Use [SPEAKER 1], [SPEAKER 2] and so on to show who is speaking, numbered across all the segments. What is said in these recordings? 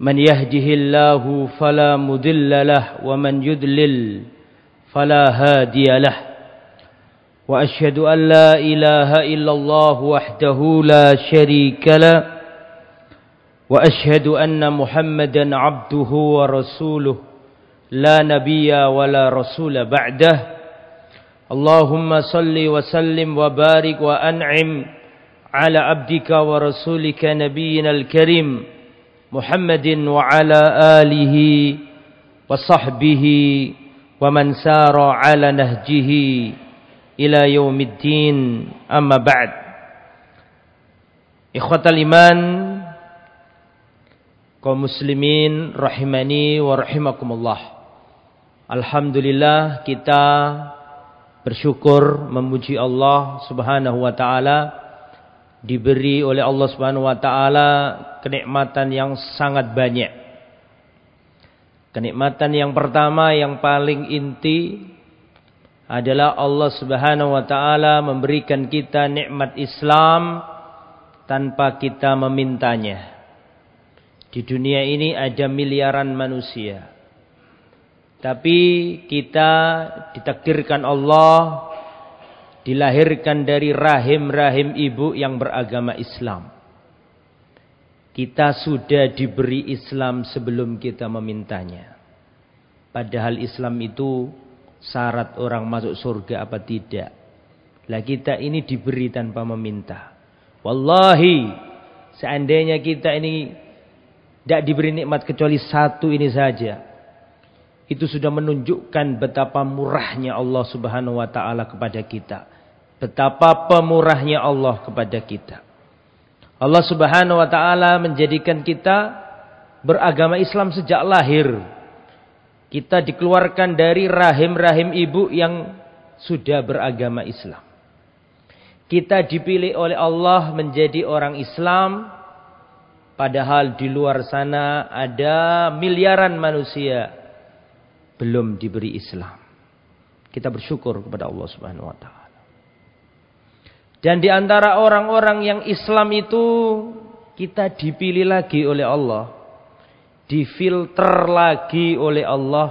[SPEAKER 1] من يهده الله فلا مضل له ومن يضلل فلا هادي له وأشهد أن لا إله إلا الله وحده لا شريك له وأشهد أن محمدا عبده ورسوله لا نبي ولا رسول بعده اللهم صل وسلم وبارك وأنعم على عبدك ورسولك نبينا الكريم Muhammadin wa ala alihi wa sahbihi man sara ala nahjihi ila yaumiddin amma ba'd iman kaum muslimin rahimani wa rahimakumullah Alhamdulillah kita bersyukur memuji Allah Subhanahu wa taala diberi oleh Allah Subhanahu wa taala kenikmatan yang sangat banyak. Kenikmatan yang pertama yang paling inti adalah Allah Subhanahu wa taala memberikan kita nikmat Islam tanpa kita memintanya. Di dunia ini ada miliaran manusia. Tapi kita ditakdirkan Allah dilahirkan dari rahim-rahim ibu yang beragama Islam. Kita sudah diberi Islam sebelum kita memintanya. Padahal Islam itu syarat orang masuk surga apa tidak. Lah kita ini diberi tanpa meminta. Wallahi, seandainya kita ini tidak diberi nikmat kecuali satu ini saja itu sudah menunjukkan betapa murahnya Allah Subhanahu wa taala kepada kita. Betapa pemurahnya Allah kepada kita. Allah subhanahu wa ta'ala menjadikan kita beragama Islam sejak lahir. Kita dikeluarkan dari rahim-rahim ibu yang sudah beragama Islam. Kita dipilih oleh Allah menjadi orang Islam. Padahal di luar sana ada miliaran manusia belum diberi Islam. Kita bersyukur kepada Allah Subhanahu wa taala. Dan di antara orang-orang yang Islam itu kita dipilih lagi oleh Allah. Difilter lagi oleh Allah.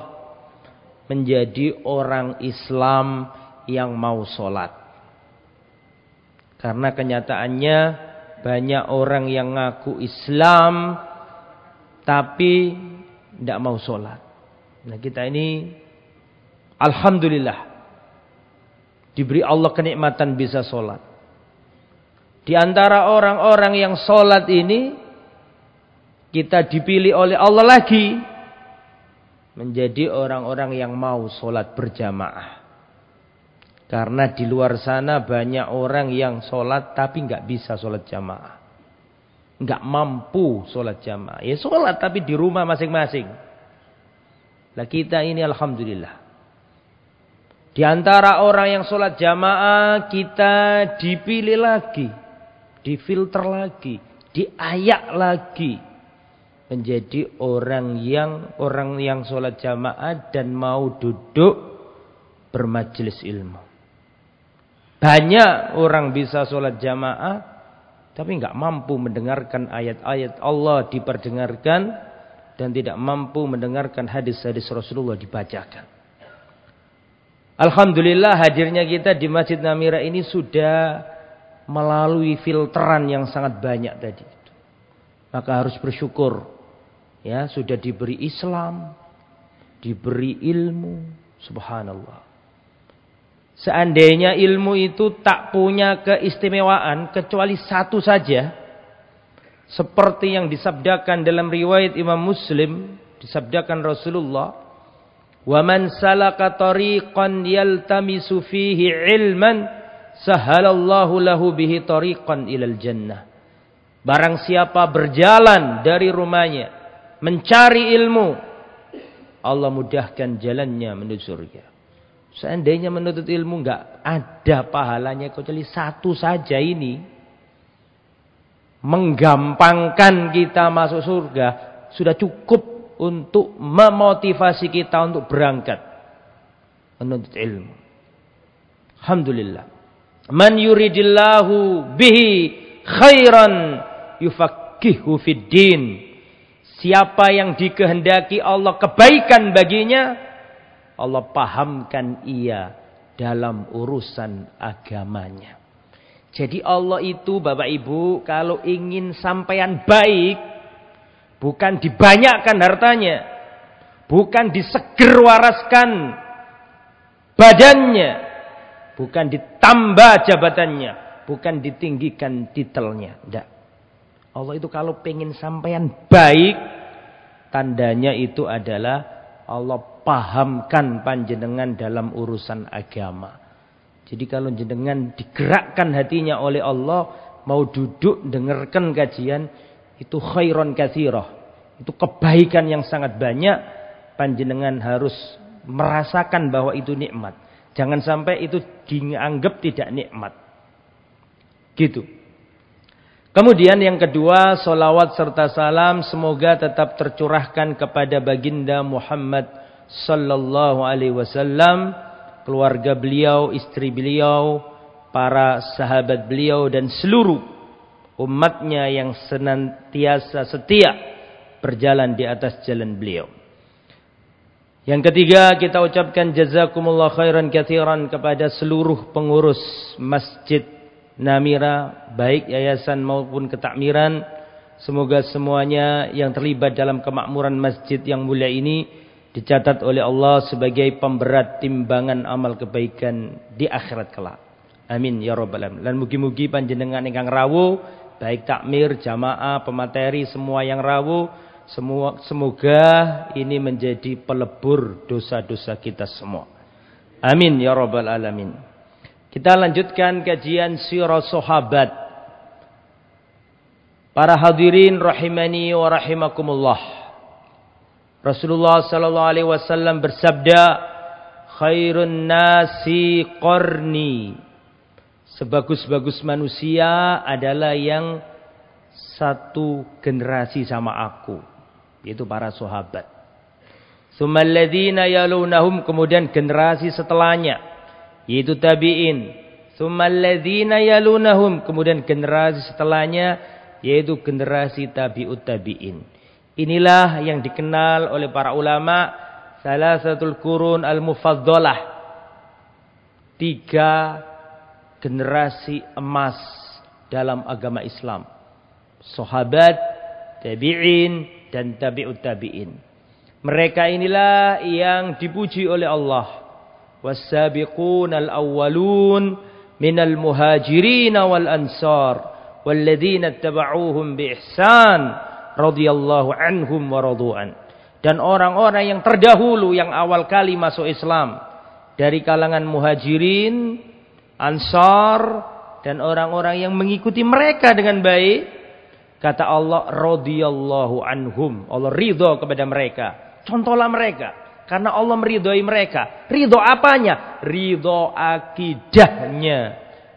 [SPEAKER 1] Menjadi orang Islam yang mau sholat. Karena kenyataannya banyak orang yang ngaku Islam. Tapi tidak mau sholat. Nah kita ini Alhamdulillah. Diberi Allah kenikmatan bisa sholat. Di antara orang-orang yang sholat ini, kita dipilih oleh Allah lagi. Menjadi orang-orang yang mau sholat berjamaah. Karena di luar sana banyak orang yang sholat tapi nggak bisa sholat jamaah. nggak mampu sholat jamaah. Ya sholat tapi di rumah masing-masing. Lah kita ini Alhamdulillah. Di antara orang yang sholat jamaah kita dipilih lagi difilter lagi, diayak lagi menjadi orang yang orang yang sholat jamaah dan mau duduk bermajelis ilmu. Banyak orang bisa sholat jamaah tapi nggak mampu mendengarkan ayat-ayat Allah diperdengarkan dan tidak mampu mendengarkan hadis-hadis Rasulullah dibacakan. Alhamdulillah hadirnya kita di Masjid Namira ini sudah melalui filteran yang sangat banyak tadi. Maka harus bersyukur ya sudah diberi Islam, diberi ilmu, subhanallah. Seandainya ilmu itu tak punya keistimewaan kecuali satu saja, seperti yang disabdakan dalam riwayat Imam Muslim, disabdakan Rasulullah, "Wa man salaka tariqan yaltamisu fihi ilman" sahalallahu lahu bihi tariqan ilal jannah. Barang siapa berjalan dari rumahnya mencari ilmu, Allah mudahkan jalannya menuju surga. Seandainya menuntut ilmu enggak ada pahalanya kecuali satu saja ini. Menggampangkan kita masuk surga sudah cukup untuk memotivasi kita untuk berangkat menuntut ilmu. Alhamdulillah. Man yuridillahu bihi khairan yufakihu fiddin. Siapa yang dikehendaki Allah kebaikan baginya, Allah pahamkan ia dalam urusan agamanya. Jadi Allah itu Bapak Ibu kalau ingin sampaian baik bukan dibanyakkan hartanya, bukan disegerwaraskan badannya, Bukan ditambah jabatannya. Bukan ditinggikan titelnya. Tidak. Allah itu kalau pengen sampean baik. Tandanya itu adalah Allah pahamkan panjenengan dalam urusan agama. Jadi kalau jenengan digerakkan hatinya oleh Allah. Mau duduk dengarkan kajian. Itu khairon kathiroh. Itu kebaikan yang sangat banyak. Panjenengan harus merasakan bahwa itu nikmat. Jangan sampai itu dianggap tidak nikmat. Gitu. Kemudian yang kedua, solawat serta salam semoga tetap tercurahkan kepada baginda Muhammad sallallahu alaihi wasallam, keluarga beliau, istri beliau, para sahabat beliau dan seluruh umatnya yang senantiasa setia berjalan di atas jalan beliau. Yang ketiga kita ucapkan jazakumullah khairan kathiran kepada seluruh pengurus Masjid Namira baik yayasan maupun ketakmiran semoga semuanya yang terlibat dalam kemakmuran masjid yang mulia ini dicatat oleh Allah sebagai pemberat timbangan amal kebaikan di akhirat kelak. Amin ya rabbal alamin. dan mugi-mugi panjenengan ingkang rawuh baik takmir, jamaah, pemateri semua yang rawuh semua, semoga ini menjadi pelebur dosa-dosa kita semua. Amin ya rabbal alamin. Kita lanjutkan kajian sirah sahabat. Para hadirin rahimani wa rahimakumullah. Rasulullah sallallahu alaihi wasallam bersabda, "Khairun nasi qarni." Sebagus-bagus manusia adalah yang satu generasi sama aku yaitu para sahabat. yalu yalunahum kemudian generasi setelahnya yaitu tabi'in. yalu yalunahum kemudian generasi setelahnya yaitu generasi tabi'ut tabi'in. Inilah yang dikenal oleh para ulama salah satu kurun al-mufaddalah. Tiga generasi emas dalam agama Islam. Sahabat, tabi'in, dan tabi'ut tabi'in. Mereka inilah yang dipuji oleh Allah. والسابقون الأولون من المهاجرين والأنصار والذين اتبعوهم بإحسان رضي الله عنهم ورضوا dan orang-orang yang terdahulu yang awal kali masuk Islam dari kalangan muhajirin, ansar dan orang-orang yang mengikuti mereka dengan baik Kata Allah radhiyallahu anhum. Allah ridho kepada mereka. Contohlah mereka. Karena Allah meridhoi mereka. Ridho apanya? Ridho akidahnya.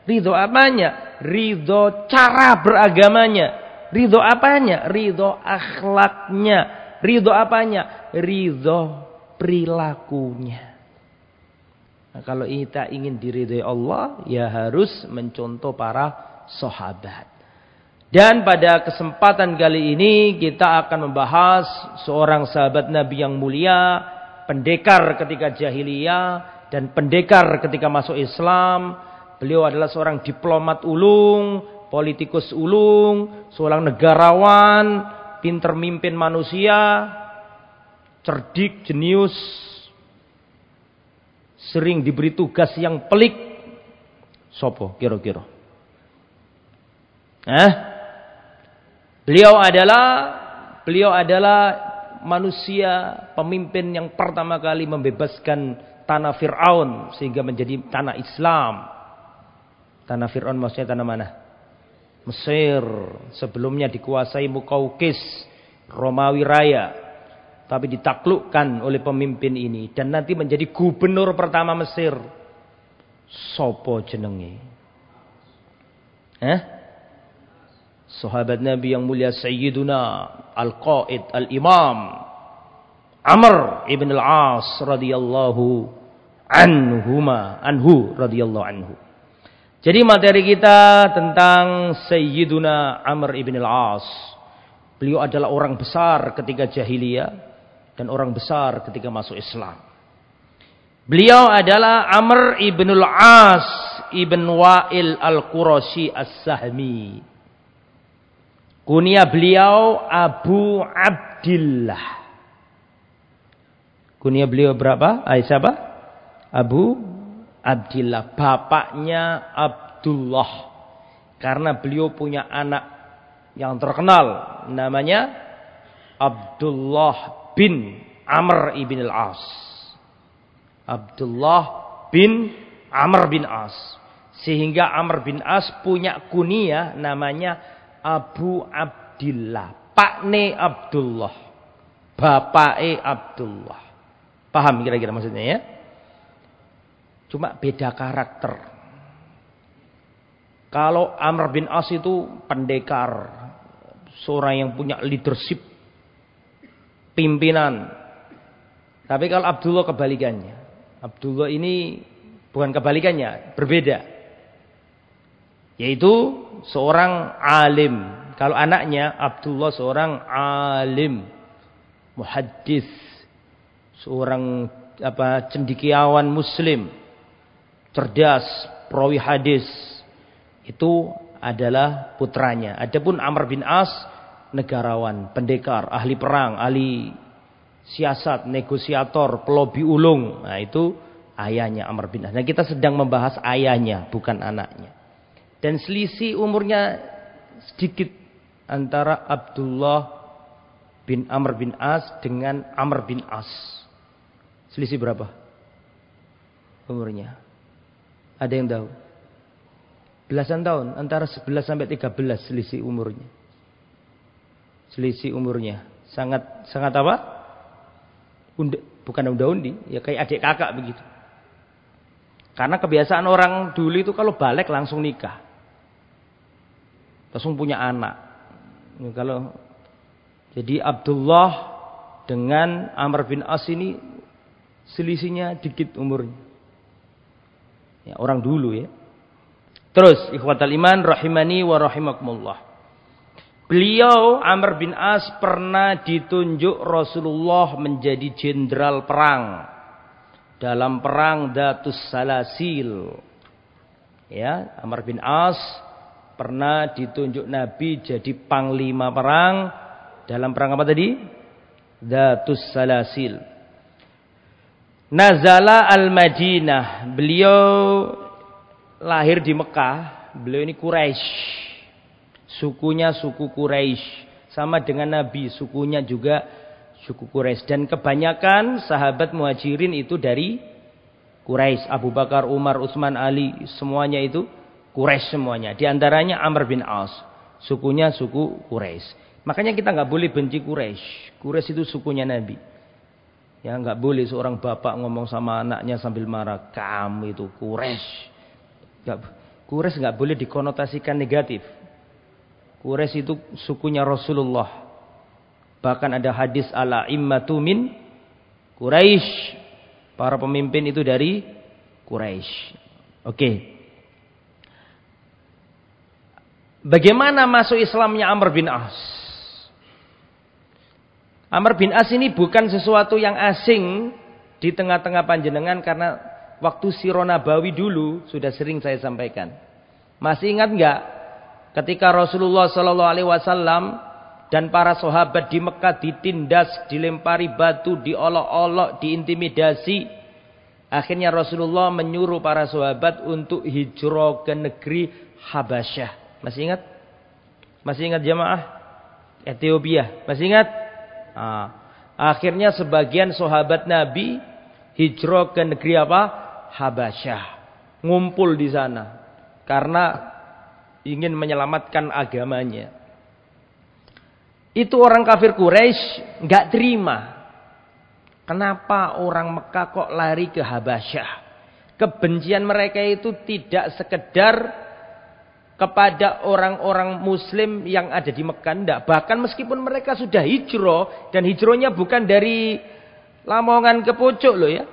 [SPEAKER 1] Ridho apanya? Ridho cara beragamanya. Ridho apanya? Ridho akhlaknya. Ridho apanya? Ridho perilakunya. Nah, kalau kita ingin diridhoi Allah, ya harus mencontoh para sahabat. Dan pada kesempatan kali ini kita akan membahas seorang sahabat Nabi yang mulia, pendekar ketika jahiliyah dan pendekar ketika masuk Islam. Beliau adalah seorang diplomat ulung, politikus ulung, seorang negarawan, pinter mimpin manusia, cerdik, jenius, sering diberi tugas yang pelik. Sopo, kira-kira. Eh? Beliau adalah beliau adalah manusia pemimpin yang pertama kali membebaskan tanah Fir'aun sehingga menjadi tanah Islam. Tanah Fir'aun maksudnya tanah mana? Mesir. Sebelumnya dikuasai Mukaukis, Romawi Raya. Tapi ditaklukkan oleh pemimpin ini. Dan nanti menjadi gubernur pertama Mesir. Sopo jenenge. Eh? Sahabat Nabi yang mulia Sayyiduna Al-Qaid Al-Imam
[SPEAKER 2] Amr
[SPEAKER 1] ibn al-As radhiyallahu anhuma anhu radhiyallahu anhu. Jadi materi kita tentang Sayyiduna Amr ibn al-As. Beliau adalah orang besar ketika jahiliyah dan orang besar ketika masuk Islam. Beliau adalah Amr ibn al-As ibn Wa'il al-Qurashi as-Sahmi. Kunia beliau Abu Abdillah. Kunia beliau berapa? Aisyah apa? Abu Abdillah. Bapaknya Abdullah. Karena beliau punya anak yang terkenal. Namanya Abdullah bin Amr ibn al-As. Abdullah bin Amr bin As. Sehingga Amr bin As punya kunia namanya Abu Abdillah, pakne Abdullah, bapake Abdullah. Paham kira-kira maksudnya ya? Cuma beda karakter. Kalau Amr bin As itu pendekar, seorang yang punya leadership, pimpinan. Tapi kalau Abdullah kebalikannya. Abdullah ini bukan kebalikannya, berbeda. Yaitu seorang alim. Kalau anaknya Abdullah seorang alim. Muhaddis. Seorang apa cendikiawan muslim. Cerdas. Perawi hadis. Itu adalah putranya. Adapun Amr bin As negarawan, pendekar, ahli perang, ahli siasat, negosiator, pelobi ulung. Nah itu ayahnya Amr bin As. Nah kita sedang membahas ayahnya bukan anaknya. Dan selisih umurnya sedikit antara Abdullah bin Amr bin As dengan Amr bin As. Selisih berapa? Umurnya. Ada yang tahu? Belasan tahun, antara 11 sampai 13 selisih umurnya. Selisih umurnya. Sangat sangat apa? Unde, bukan daun di, ya kayak adik kakak begitu. Karena kebiasaan orang dulu itu kalau balik langsung nikah langsung punya anak. kalau jadi Abdullah dengan Amr bin As ini selisihnya dikit umurnya. Ya, orang dulu ya. Terus ikhwatal iman rahimani wa rahimakumullah. Beliau Amr bin As pernah ditunjuk Rasulullah menjadi jenderal perang dalam perang Datus Salasil. Ya, Amr bin As pernah ditunjuk Nabi jadi panglima perang dalam perang apa tadi? Datus Salasil. Nazala al-Madinah. Beliau lahir di Mekah. Beliau ini Quraisy. Sukunya suku Quraisy. Sama dengan Nabi, sukunya juga suku Quraisy. Dan kebanyakan sahabat muhajirin itu dari Quraisy, Abu Bakar, Umar, Utsman, Ali, semuanya itu Quraisy semuanya. Di antaranya Amr bin Aus. Sukunya suku Quraisy. Makanya kita nggak boleh benci Quraisy. Quraisy itu sukunya Nabi. Ya nggak boleh seorang bapak ngomong sama anaknya sambil marah. Kamu itu Quraisy. Quraisy nggak boleh dikonotasikan negatif. Quraisy itu sukunya Rasulullah. Bahkan ada hadis ala Immatumin, Quraisy. Para pemimpin itu dari Quraisy. Oke. Okay. Bagaimana masuk Islamnya Amr bin As? Amr bin As ini bukan sesuatu yang asing di tengah-tengah panjenengan karena waktu Nabawi dulu sudah sering saya sampaikan. Masih ingat nggak ketika Rasulullah Shallallahu Alaihi Wasallam dan para sahabat di Mekah ditindas, dilempari batu, diolok-olok, diintimidasi, Akhirnya Rasulullah menyuruh para sahabat untuk hijrah ke negeri Habasyah. Masih ingat? Masih ingat jamaah Ethiopia? Masih ingat? Nah, akhirnya sebagian sahabat Nabi hijrah ke negeri apa? Habasyah. Ngumpul di sana karena ingin menyelamatkan agamanya. Itu orang kafir Quraisy nggak terima. Kenapa orang Mekah kok lari ke Habasyah? Kebencian mereka itu tidak sekedar kepada orang-orang muslim yang ada di Mekah. Enggak. Bahkan meskipun mereka sudah hijrah. Dan hijrahnya bukan dari Lamongan ke Pucuk loh ya.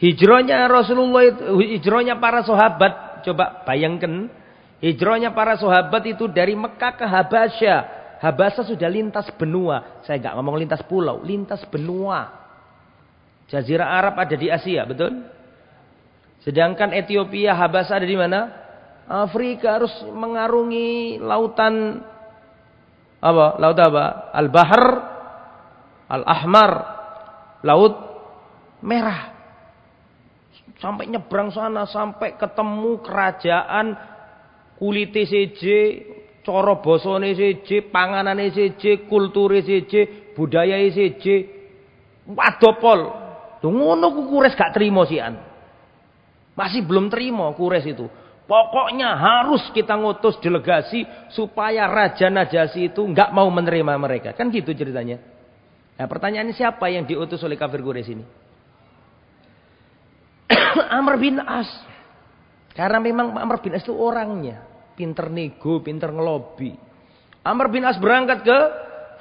[SPEAKER 1] Hijrahnya Rasulullah itu, hijrahnya para sahabat. Coba bayangkan. Hijrahnya para sahabat itu dari Mekah ke Habasya. Habasya sudah lintas benua. Saya nggak ngomong lintas pulau, lintas benua. Jazirah Arab ada di Asia, betul? Sedangkan Ethiopia, Habasya ada di mana? Afrika harus mengarungi lautan apa? Laut apa? Al-Bahar Al-Ahmar, laut merah. Sampai nyebrang sana, sampai ketemu kerajaan kulite seje, Corobosone bosone seje, panganane kultur kulture seje, budaya seje. Wadopol. Ngono ku kures gak terima sian. Masih belum terima kures itu. Pokoknya harus kita ngutus delegasi supaya Raja Najasi itu nggak mau menerima mereka. Kan gitu ceritanya. Nah pertanyaannya siapa yang diutus oleh kafir Quraisy ini? Amr bin As. Karena memang Amr bin As itu orangnya. Pinter nego, pinter ngelobi. Amr bin As berangkat ke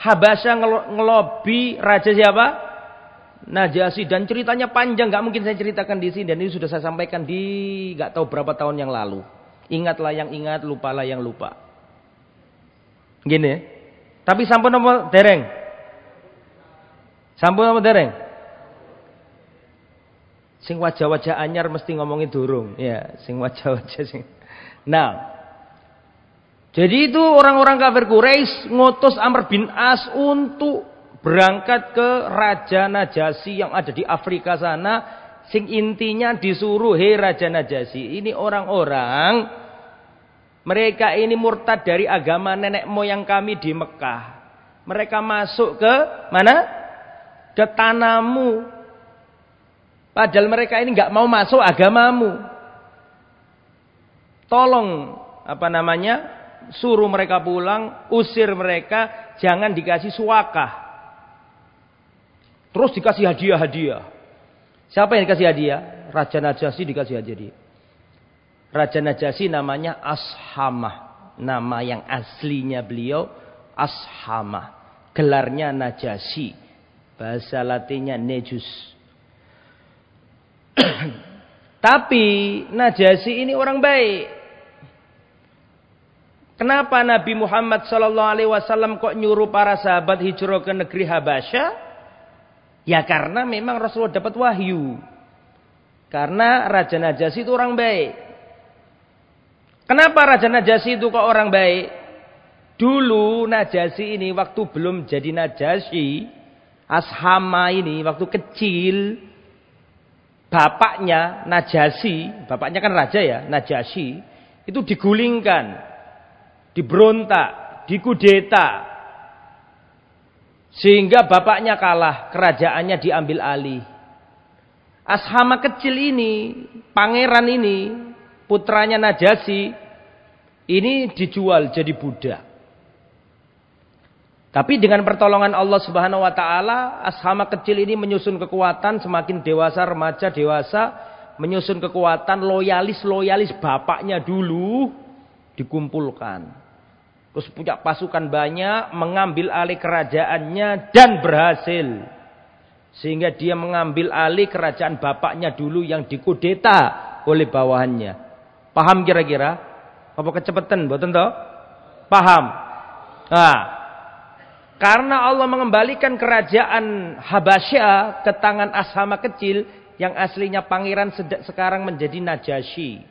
[SPEAKER 1] Habasya ngelobi Raja siapa? Najasi dan ceritanya panjang nggak mungkin saya ceritakan di sini dan ini sudah saya sampaikan di nggak tahu berapa tahun yang lalu. Ingatlah yang ingat, lupalah yang lupa. Gini ya. Tapi sampun apa dereng? Sampun apa dereng? Sing wajah-wajah anyar mesti ngomongin durung. Ya, sing wajah-wajah sing. Nah, jadi itu orang-orang kafir Quraisy ngotos Amr bin As untuk berangkat ke Raja Najasi yang ada di Afrika sana. Sing intinya disuruh, hei Raja Najasi, ini orang-orang mereka ini murtad dari agama nenek moyang kami di Mekah. Mereka masuk ke mana? Ke tanamu. Padahal mereka ini nggak mau masuk agamamu. Tolong apa namanya? Suruh mereka pulang, usir mereka, jangan dikasih suaka. Terus dikasih hadiah-hadiah. Siapa yang dikasih hadiah? Raja Najasyi dikasih hadiah. Raja Najasyi namanya Ashamah. Nama yang aslinya beliau Ashamah. Gelarnya Najasyi. Bahasa latinnya Nejus. Tapi Najasyi ini orang baik. Kenapa Nabi Muhammad SAW kok nyuruh para sahabat hijrah ke negeri Habasyah? Ya karena memang Rasulullah dapat wahyu. Karena Raja Najasyi itu orang baik. Kenapa Raja Najasyi itu kok orang baik? Dulu Najasyi ini waktu belum jadi Najasyi, Ashama ini waktu kecil, bapaknya Najasyi, bapaknya kan raja ya, Najasyi, itu digulingkan, diberontak, dikudeta, sehingga bapaknya kalah, kerajaannya diambil alih. Ashama kecil ini, pangeran ini, putranya Najasi, ini dijual jadi budak. Tapi dengan pertolongan Allah Subhanahu wa taala, ashama kecil ini menyusun kekuatan semakin dewasa, remaja, dewasa, menyusun kekuatan loyalis-loyalis bapaknya dulu dikumpulkan. Terus punya pasukan banyak, mengambil alih kerajaannya dan berhasil. Sehingga dia mengambil alih kerajaan bapaknya dulu yang dikudeta oleh bawahannya. Paham kira-kira? Apa kecepatan? Betul toh? Paham. Nah, karena Allah mengembalikan kerajaan Habasya ke tangan Ashama kecil yang aslinya pangeran sekarang menjadi Najasyi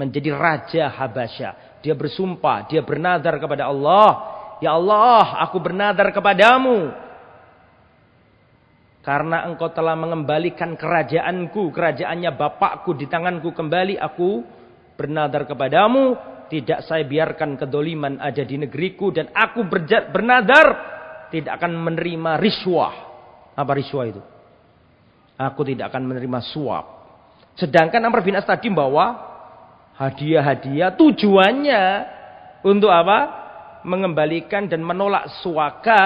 [SPEAKER 1] menjadi raja Habasya. Dia bersumpah, dia bernadar kepada Allah. Ya Allah, aku bernadar kepadamu. Karena engkau telah mengembalikan kerajaanku, kerajaannya bapakku di tanganku kembali. Aku bernadar kepadamu. Tidak saya biarkan kedoliman ada di negeriku. Dan aku bernadar tidak akan menerima riswah. Apa riswah itu? Aku tidak akan menerima suap. Sedangkan Amr bin As tadi bahwa hadiah-hadiah tujuannya untuk apa? Mengembalikan dan menolak suaka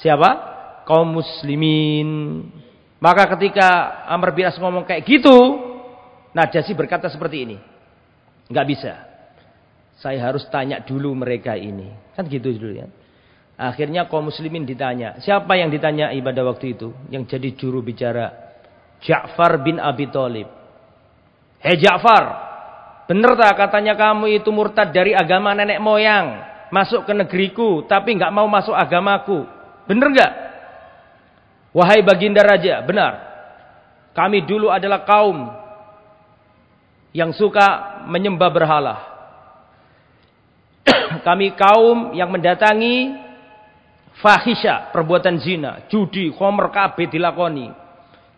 [SPEAKER 1] siapa? kaum muslimin. Maka ketika Amr bin As ngomong kayak gitu, Najasi berkata seperti ini. Enggak bisa. Saya harus tanya dulu mereka ini. Kan gitu dulu ya. Akhirnya kaum muslimin ditanya. Siapa yang ditanya ibadah waktu itu? Yang jadi juru bicara. Ja'far bin Abi Thalib. Hei Ja'far. Bener tak katanya kamu itu murtad dari agama nenek moyang. Masuk ke negeriku tapi nggak mau masuk agamaku. Bener nggak? Wahai baginda raja, benar. Kami dulu adalah kaum yang suka menyembah berhala. Kami kaum yang mendatangi fahisha, perbuatan zina, judi, khomer kabe, dilakoni.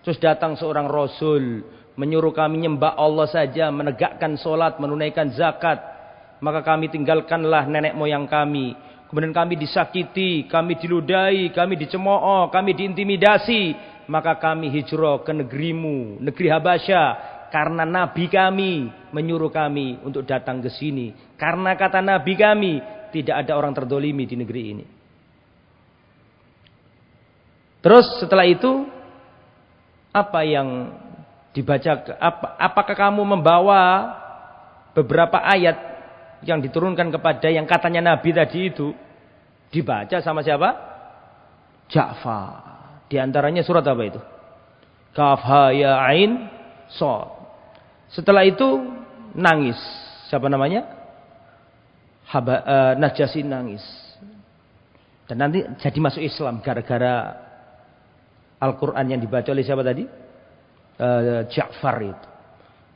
[SPEAKER 1] Terus datang seorang rasul menyuruh kami nyembah Allah saja, menegakkan solat, menunaikan zakat. Maka kami tinggalkanlah nenek moyang kami. Kemudian kami disakiti, kami diludahi, kami dicemooh, kami diintimidasi. Maka kami hijrah ke negerimu, negeri Habasya. Karena Nabi kami menyuruh kami untuk datang ke sini. Karena kata Nabi kami, tidak ada orang terdolimi di negeri ini. Terus setelah itu, apa yang dibaca apa? apakah kamu membawa beberapa ayat yang diturunkan kepada yang katanya nabi tadi itu dibaca sama siapa? Ja'far. Di antaranya surat apa itu? Kaf ya ain So. Setelah itu nangis. Siapa namanya? Haba, uh, Najasi nangis. Dan nanti jadi masuk Islam gara-gara Al-Quran yang dibaca oleh siapa tadi? uh, Ja'far itu.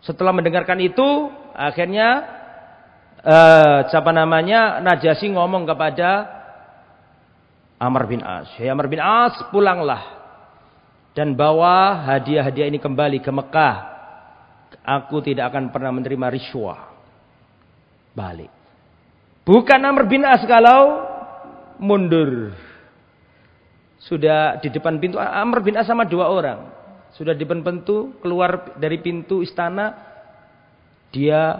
[SPEAKER 1] Setelah mendengarkan itu, akhirnya uh, siapa namanya Najasi ngomong kepada Amr bin As. Ya Amr bin As, pulanglah dan bawa hadiah-hadiah ini kembali ke Mekah. Aku tidak akan pernah menerima riswah. Balik. Bukan Amr bin As kalau mundur. Sudah di depan pintu Amr bin As sama dua orang sudah di pentu keluar dari pintu istana dia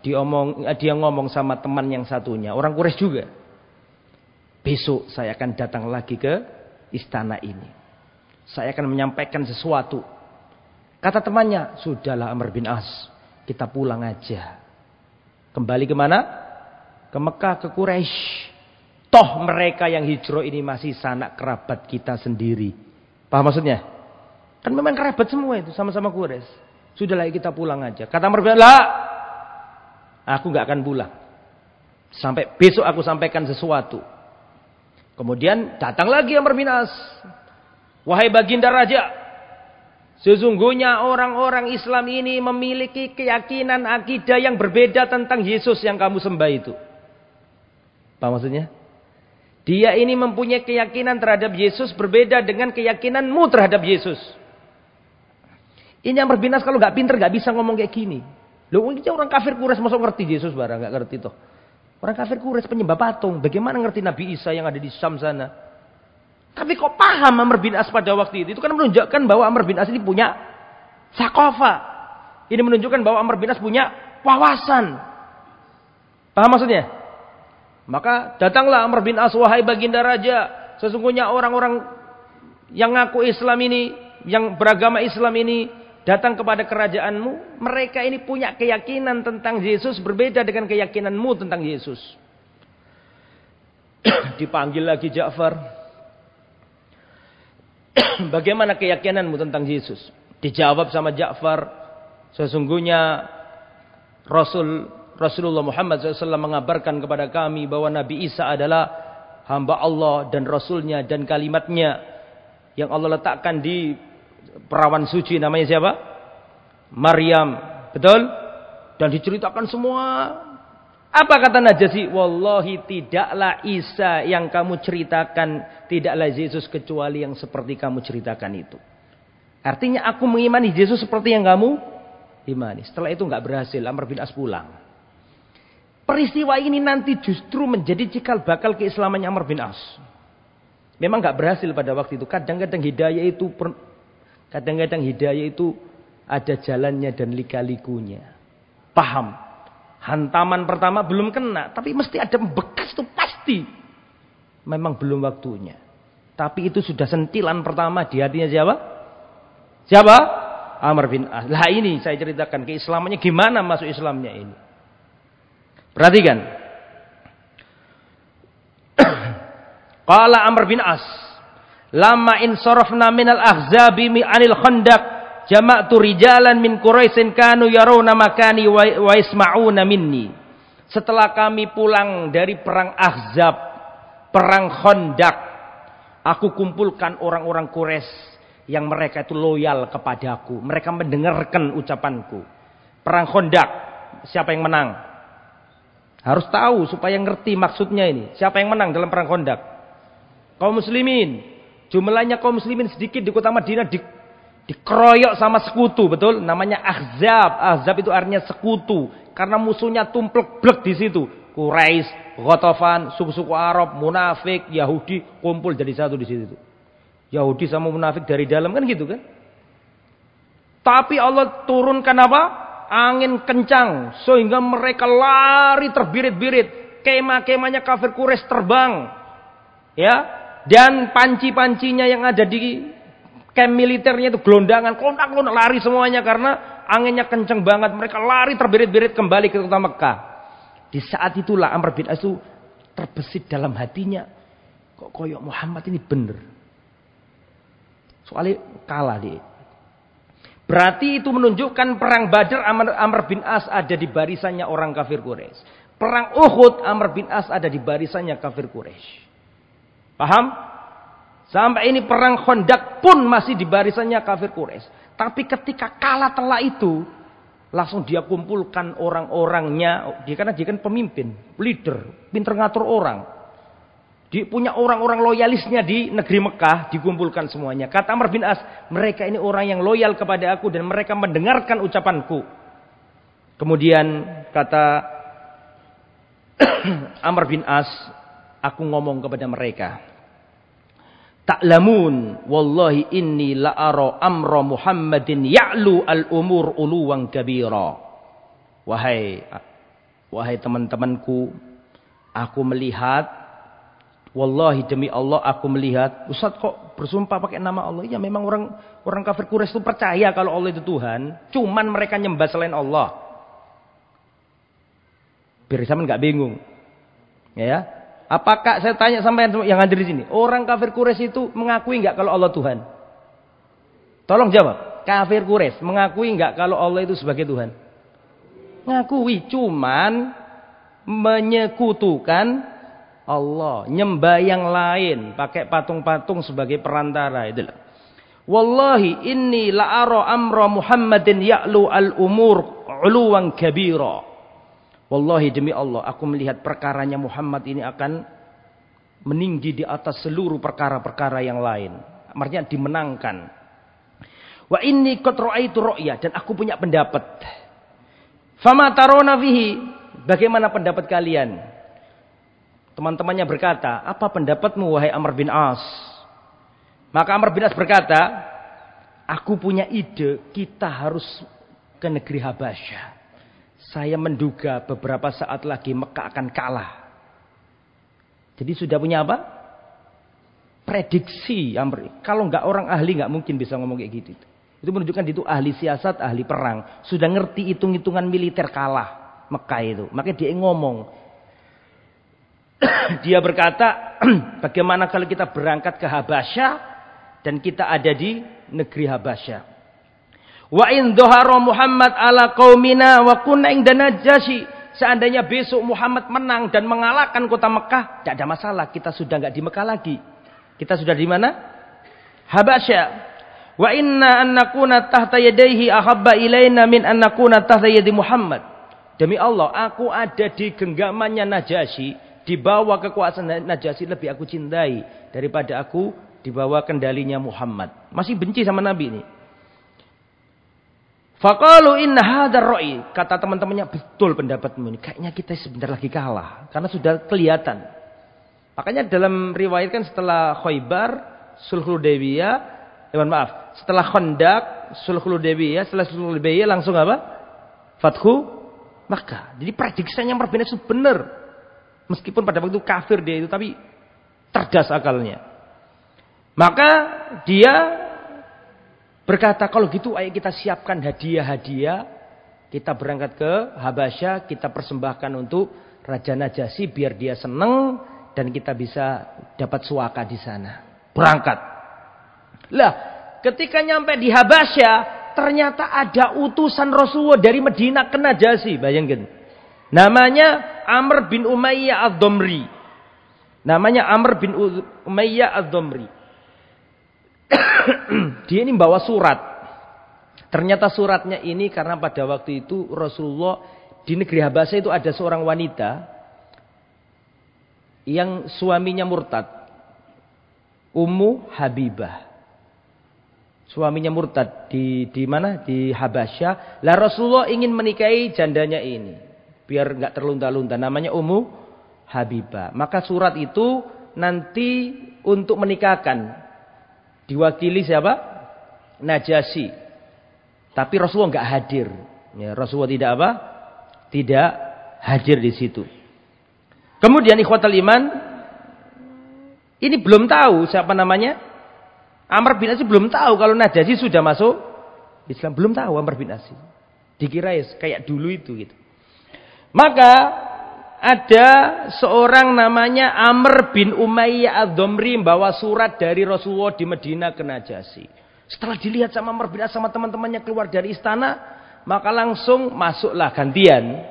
[SPEAKER 1] diomong eh, dia ngomong sama teman yang satunya orang Quraisy juga besok saya akan datang lagi ke istana ini saya akan menyampaikan sesuatu kata temannya sudahlah Amr bin As kita pulang aja kembali kemana ke Mekah ke Quraisy toh mereka yang hijrah ini masih sanak kerabat kita sendiri paham maksudnya Kan memang kerabat semua itu sama-sama kures. Sudahlah kita pulang aja. Kata Amr bin lah, aku nggak akan pulang. Sampai besok aku sampaikan sesuatu. Kemudian datang lagi Amr bin As. Wahai baginda raja, sesungguhnya orang-orang Islam ini memiliki keyakinan akidah yang berbeda tentang Yesus yang kamu sembah itu. Apa maksudnya? Dia ini mempunyai keyakinan terhadap Yesus berbeda dengan keyakinanmu terhadap Yesus. Ini yang berbinas kalau nggak pinter nggak bisa ngomong kayak gini. Loh, ini orang kafir kures masuk ngerti Yesus barang nggak ngerti toh. Orang kafir kures penyembah patung. Bagaimana ngerti Nabi Isa yang ada di Sam sana? Tapi kok paham Amr bin As pada waktu itu? Itu kan menunjukkan bahwa Amr bin As ini punya sakofa. Ini menunjukkan bahwa Amr bin As punya wawasan. Paham maksudnya? Maka datanglah Amr bin As, wahai baginda raja. Sesungguhnya orang-orang yang ngaku Islam ini, yang beragama Islam ini, datang kepada kerajaanmu, mereka ini punya keyakinan tentang Yesus berbeda dengan keyakinanmu tentang Yesus. Dipanggil lagi Ja'far. Bagaimana keyakinanmu tentang Yesus? Dijawab sama Ja'far, sesungguhnya Rasul Rasulullah Muhammad SAW mengabarkan kepada kami bahwa Nabi Isa adalah hamba Allah dan Rasulnya dan kalimatnya yang Allah letakkan di perawan suci namanya siapa? Maryam. Betul? Dan diceritakan semua. Apa kata najasi? Wallahi tidaklah Isa yang kamu ceritakan, tidaklah Yesus kecuali yang seperti kamu ceritakan itu. Artinya aku mengimani Yesus seperti yang kamu imani. Setelah itu nggak berhasil, Amr bin As pulang. Peristiwa ini nanti justru menjadi cikal bakal keislamannya Amr bin As. Memang nggak berhasil pada waktu itu. Kadang-kadang hidayah itu Kadang-kadang hidayah itu ada jalannya dan lika-likunya. Paham? Hantaman pertama belum kena, tapi mesti ada bekas itu pasti. Memang belum waktunya. Tapi itu sudah sentilan pertama di hatinya siapa? Siapa? Amr bin As. Lah ini saya ceritakan keislamannya gimana masuk Islamnya ini. Perhatikan. kala Amr bin As Lama insorofna minal ahzabi mi anil khandak jama'tu rijalan min Quraisyin kanu yarawna makani wa isma'una minni. Setelah kami pulang dari perang Ahzab, perang Khandak, aku kumpulkan orang-orang Quraisy yang mereka itu loyal kepadaku. Mereka mendengarkan ucapanku. Perang Khandak, siapa yang menang? Harus tahu supaya ngerti maksudnya ini. Siapa yang menang dalam perang khondak? Kaum muslimin. Jumlahnya kaum muslimin sedikit di kota Madinah di, dikeroyok sama sekutu, betul? Namanya Ahzab. Ahzab itu artinya sekutu karena musuhnya tumplek-blek di situ. Quraisy, Ghatafan, suku-suku Arab, munafik, Yahudi kumpul jadi satu di situ. Yahudi sama munafik dari dalam kan gitu kan? Tapi Allah turunkan apa? Angin kencang sehingga mereka lari terbirit-birit. Kema-kemanya kafir Quraisy terbang. Ya, dan panci-pancinya yang ada di camp militernya itu gelondangan, kontak-kontak lari semuanya karena anginnya kenceng banget. Mereka lari terbirit-birit kembali ke kota Mekah. Di saat itulah Amr bin Asu terbesit dalam hatinya, kok koyok Muhammad ini bener. Soalnya kalah dia. Berarti itu menunjukkan perang Badar Amr, Amr bin As ada di barisannya orang kafir Quraisy. Perang Uhud Amr bin As ada di barisannya kafir Quraisy. Paham? Sampai ini perang Khandaq pun masih di barisannya kafir Quraisy. Tapi ketika kalah telah itu, langsung dia kumpulkan orang-orangnya, dia karena dia kan pemimpin, leader, pinter ngatur orang. Dia punya orang-orang loyalisnya di negeri Mekah, dikumpulkan semuanya. Kata Amr bin As, mereka ini orang yang loyal kepada aku dan mereka mendengarkan ucapanku. Kemudian kata Amr bin As, aku ngomong kepada mereka. Ta'lamun wallahi inni la'ara amra Muhammadin ya'lu al-umur uluwan kabira. Wahai wahai teman-temanku, aku melihat wallahi demi Allah aku melihat, Ustaz kok bersumpah pakai nama Allah? Ya memang orang orang kafir Quraisy itu percaya kalau Allah itu Tuhan, cuman mereka nyembah selain Allah. Biar zaman enggak bingung. Ya, ya. Apakah saya tanya sama yang, ada hadir di sini, orang kafir kures itu mengakui nggak kalau Allah Tuhan? Tolong jawab. Kafir kures mengakui nggak kalau Allah itu sebagai Tuhan? Ngakui, cuman menyekutukan Allah, nyembah yang lain, pakai patung-patung sebagai perantara itulah. Wallahi inni la'ara amra Muhammadin ya'lu al-umur uluwan kabira. Wallahi demi Allah, aku melihat perkaranya Muhammad ini akan meninggi di atas seluruh perkara-perkara yang lain. Artinya dimenangkan. Wa inni qad ra'aitu ru'ya dan aku punya pendapat. Fama taro fihi? Bagaimana pendapat kalian? Teman-temannya berkata, "Apa pendapatmu wahai Amr bin As?" Maka Amr bin As berkata, "Aku punya ide, kita harus ke negeri Habasyah." Saya menduga beberapa saat lagi Mekah akan kalah. Jadi sudah punya apa? Prediksi. Kalau nggak orang ahli nggak mungkin bisa ngomong kayak gitu. Itu menunjukkan itu ahli siasat, ahli perang. Sudah ngerti hitung-hitungan militer kalah. Mekah itu. Makanya dia ngomong. dia berkata, bagaimana kalau kita berangkat ke Habasyah dan kita ada di negeri Habasyah. Wa in Muhammad ala qaumina wa kunna ing Seandainya besok Muhammad menang dan mengalahkan kota Mekah, tidak ada masalah. Kita sudah enggak di Mekah lagi. Kita sudah di mana? Habasya. Wa inna annakuna tahta yadaihi ahabba ilaina min annakuna tahta yadi Muhammad. Demi Allah, aku ada di genggamannya Najasyi, di bawah kekuasaan Najasyi lebih aku cintai daripada aku di bawah kendalinya Muhammad. Masih benci sama Nabi ini. Fakalu inna hadar roi. Kata teman-temannya, betul pendapatmu ini. Kayaknya kita sebentar lagi kalah. Karena sudah kelihatan. Makanya dalam riwayat kan setelah Khoibar, Sulhul Dewiya, eh, maaf, setelah Khondak, Sulhul Dewiya, setelah Sulhul Dewiya, langsung apa? Fathu maka Jadi prediksinya berbeda itu benar. Meskipun pada waktu kafir dia itu, tapi cerdas akalnya. Maka dia berkata kalau gitu ayo kita siapkan hadiah-hadiah kita berangkat ke Habasya kita persembahkan untuk Raja Najasi biar dia seneng dan kita bisa dapat suaka di sana berangkat lah ketika nyampe di Habasya ternyata ada utusan Rasulullah dari Medina ke Najasyi bayangkan namanya Amr bin Umayyah ad-Domri namanya Amr bin Umayyah ad-Domri dia ini bawa surat. Ternyata suratnya ini karena pada waktu itu Rasulullah di negeri Habasa itu ada seorang wanita yang suaminya murtad. Ummu Habibah. Suaminya murtad di di mana? Di Habasya. Lah Rasulullah ingin menikahi jandanya ini biar nggak terlunta-lunta. Namanya Ummu Habibah. Maka surat itu nanti untuk menikahkan Diwakili siapa? najasi Tapi Rasulullah nggak hadir. Ya, Rasulullah tidak apa? Tidak hadir di situ. Kemudian ikhwatul iman ini belum tahu siapa namanya? Amr bin Asy belum tahu kalau najasi sudah masuk Islam, belum tahu Amr bin Asy. Dikira ya kayak dulu itu gitu. Maka ada seorang namanya Amr bin Umayyah Ad-Dhomri membawa surat dari Rasulullah di Medina ke Najasyi. Setelah dilihat sama Amr bin sama teman-temannya keluar dari istana, maka langsung masuklah gantian.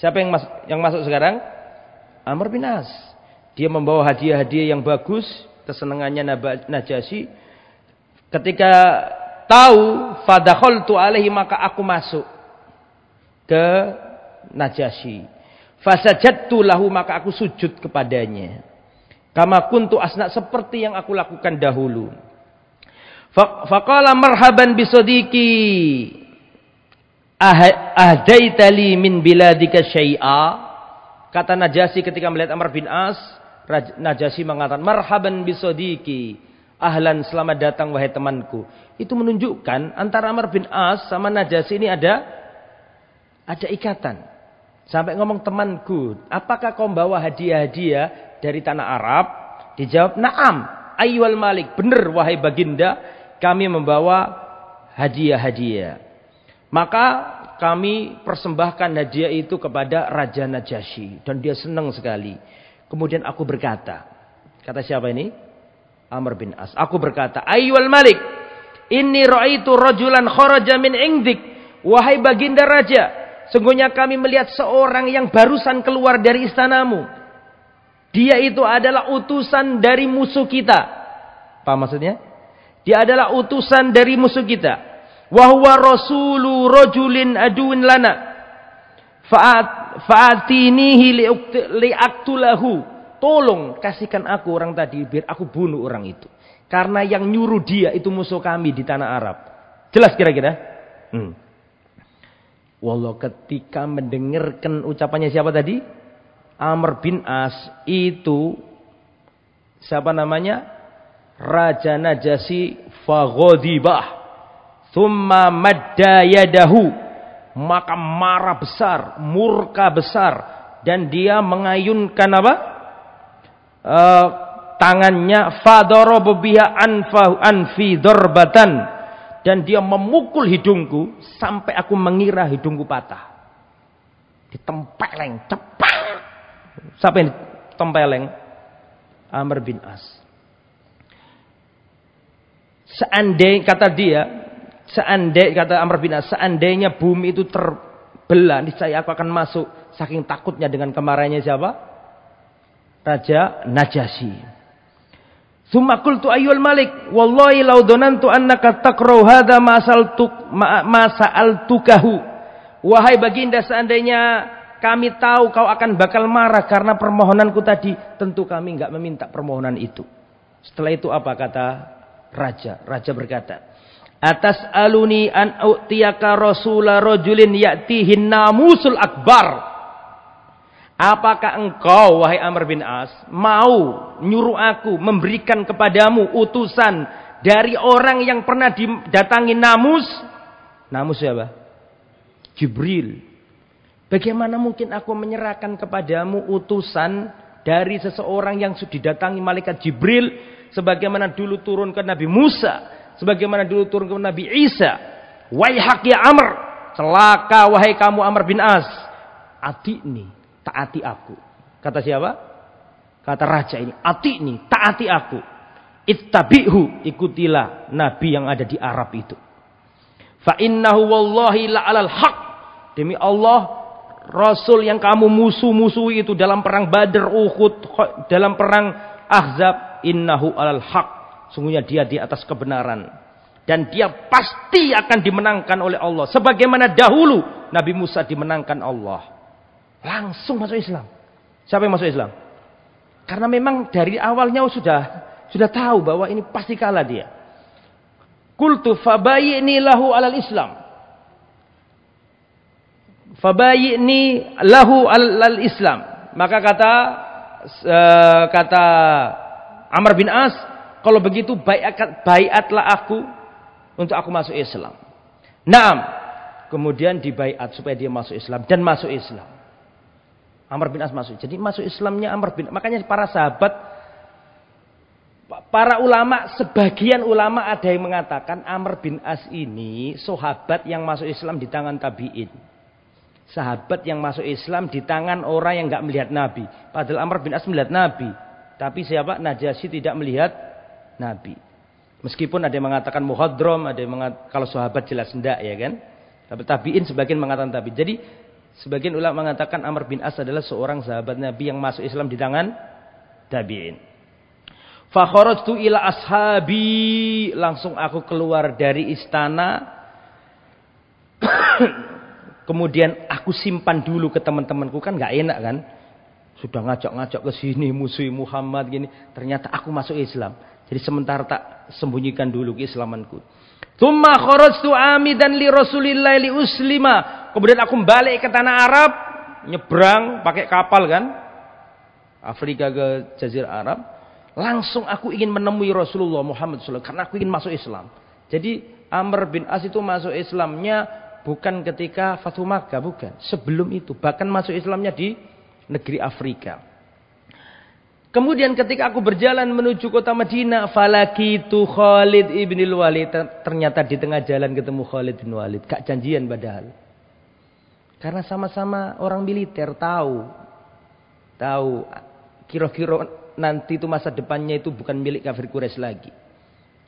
[SPEAKER 1] Siapa yang masuk, yang masuk sekarang? Amr bin As. Dia membawa hadiah-hadiah yang bagus, kesenangannya Najasyi. Ketika tahu fadakhaltu alaihi maka aku masuk ke Najasyi. Fasa lahu maka aku sujud kepadanya. Kama kuntu asna seperti yang aku lakukan dahulu. Faqala marhaban bisodiki. Ahdaitali min biladika syai'a. Kata Najasi ketika melihat Amr bin As. Najasi mengatakan marhaban bisodiki. Ahlan selamat datang wahai temanku. Itu menunjukkan antara Amr bin As sama Najasi ini ada ada ikatan. Sampai ngomong temanku, apakah kau bawa hadiah-hadiah dari tanah Arab? Dijawab, naam, ayyul malik, benar wahai baginda, kami membawa hadiah-hadiah. Maka kami persembahkan hadiah itu kepada Raja Najasyi. Dan dia senang sekali. Kemudian aku berkata, kata siapa ini? Amr bin As. Aku berkata, ayyul malik, ini ra'itu rajulan kharaja min ingdik. Wahai baginda raja, Sungguhnya kami melihat seorang yang barusan keluar dari istanamu. Dia itu adalah utusan dari musuh kita. Apa maksudnya? Dia adalah utusan dari musuh kita. Wahwa rasulu rojulin aduin lana. Fa'at fa'atinihi li'aktulahu. Tolong kasihkan aku orang tadi biar aku bunuh orang itu. Karena yang nyuruh dia itu musuh kami di tanah Arab. Jelas kira-kira? Hmm. Walau ketika mendengarkan ucapannya siapa tadi? Amr bin As itu siapa namanya? Raja Najasi Fagodibah. Thumma madda yadahu. Maka marah besar, murka besar. Dan dia mengayunkan apa? Uh, tangannya Fadoro bebiha anfi dorbatan dan dia memukul hidungku sampai aku mengira hidungku patah. Ditempeleng, cepat. Siapa yang ditempeleng? Amr bin As. Seandainya kata dia, seandainya kata Amr bin As, seandainya bumi itu terbelah, niscaya aku akan masuk saking takutnya dengan kemarahannya siapa? Raja Najasyi. Tsumma qultu ayyul malik wallahi law dhanantu annaka takrau hadha ma saltuk ma sa'altukahu wahai baginda seandainya kami tahu kau akan bakal marah karena permohonanku tadi tentu kami enggak meminta permohonan itu setelah itu apa kata raja raja berkata atas aluni an u'tiyaka rasula rajulin ya'tihin namusul akbar Apakah engkau, wahai Amr bin As, mau nyuruh aku memberikan kepadamu utusan dari orang yang pernah didatangi Namus? Namus siapa? Jibril. Bagaimana mungkin aku menyerahkan kepadamu utusan dari seseorang yang sudah didatangi malaikat Jibril sebagaimana dulu turun ke Nabi Musa, sebagaimana dulu turun ke Nabi Isa. Wahai ya Amr, celaka wahai kamu Amr bin As. Adikni, taati aku. Kata siapa? Kata raja ini, ati ini taati aku. Ittabi'hu, ikutilah nabi yang ada di Arab itu. Fa innahu wallahi alal haq. Demi Allah, Rasul yang kamu musuh-musuhi itu dalam perang Badr, Uhud, dalam perang Ahzab, innahu alal haq. Sungguhnya dia di atas kebenaran. Dan dia pasti akan dimenangkan oleh Allah. Sebagaimana dahulu Nabi Musa dimenangkan Allah. Langsung masuk Islam. Siapa yang masuk Islam? Karena memang dari awalnya sudah sudah tahu bahwa ini pasti kalah dia. Kultu fabayyini lahu alal Islam. Fabayyini lahu alal Islam. Maka kata eh, kata Amr bin As, kalau begitu bayatlah baiatlah aku untuk aku masuk Islam. Naam. Kemudian dibaiat supaya dia masuk Islam dan masuk Islam. Amr bin As masuk. Jadi masuk Islamnya Amr bin Makanya para sahabat, para ulama, sebagian ulama ada yang mengatakan Amr bin As ini sahabat yang masuk Islam di tangan tabi'in. Sahabat yang masuk Islam di tangan orang yang nggak melihat Nabi. Padahal Amr bin As melihat Nabi. Tapi siapa? Najasyi tidak melihat Nabi. Meskipun ada yang mengatakan muhadrom, ada yang mengatakan kalau sahabat jelas enggak ya kan. Tapi tabiin sebagian mengatakan tabi. Jadi Sebagian ulama mengatakan Amr bin As adalah seorang sahabat Nabi yang masuk Islam di tangan tabi'in. Fakharajtu ila ashabi, langsung aku keluar dari istana. Kemudian aku simpan dulu ke teman-temanku kan nggak enak kan? Sudah ngajak-ngajak ke sini musuh Muhammad gini, ternyata aku masuk Islam. Jadi sementara tak sembunyikan dulu keislamanku. Tsumma kharajtu amidan li Rasulillah li uslima. Kemudian aku balik ke tanah Arab, nyebrang pakai kapal kan? Afrika ke Jazirah Arab. Langsung aku ingin menemui Rasulullah Muhammad SAW karena aku ingin masuk Islam. Jadi Amr bin As itu masuk Islamnya bukan ketika Fathu Makkah, bukan. Sebelum itu, bahkan masuk Islamnya di negeri Afrika. Kemudian ketika aku berjalan menuju kota Madinah, falaki itu Khalid ibn Walid. Ternyata di tengah jalan ketemu Khalid bin Walid. Kak janjian padahal. Karena sama-sama orang militer tahu. Tahu kira-kira nanti itu masa depannya itu bukan milik kafir Quraisy lagi.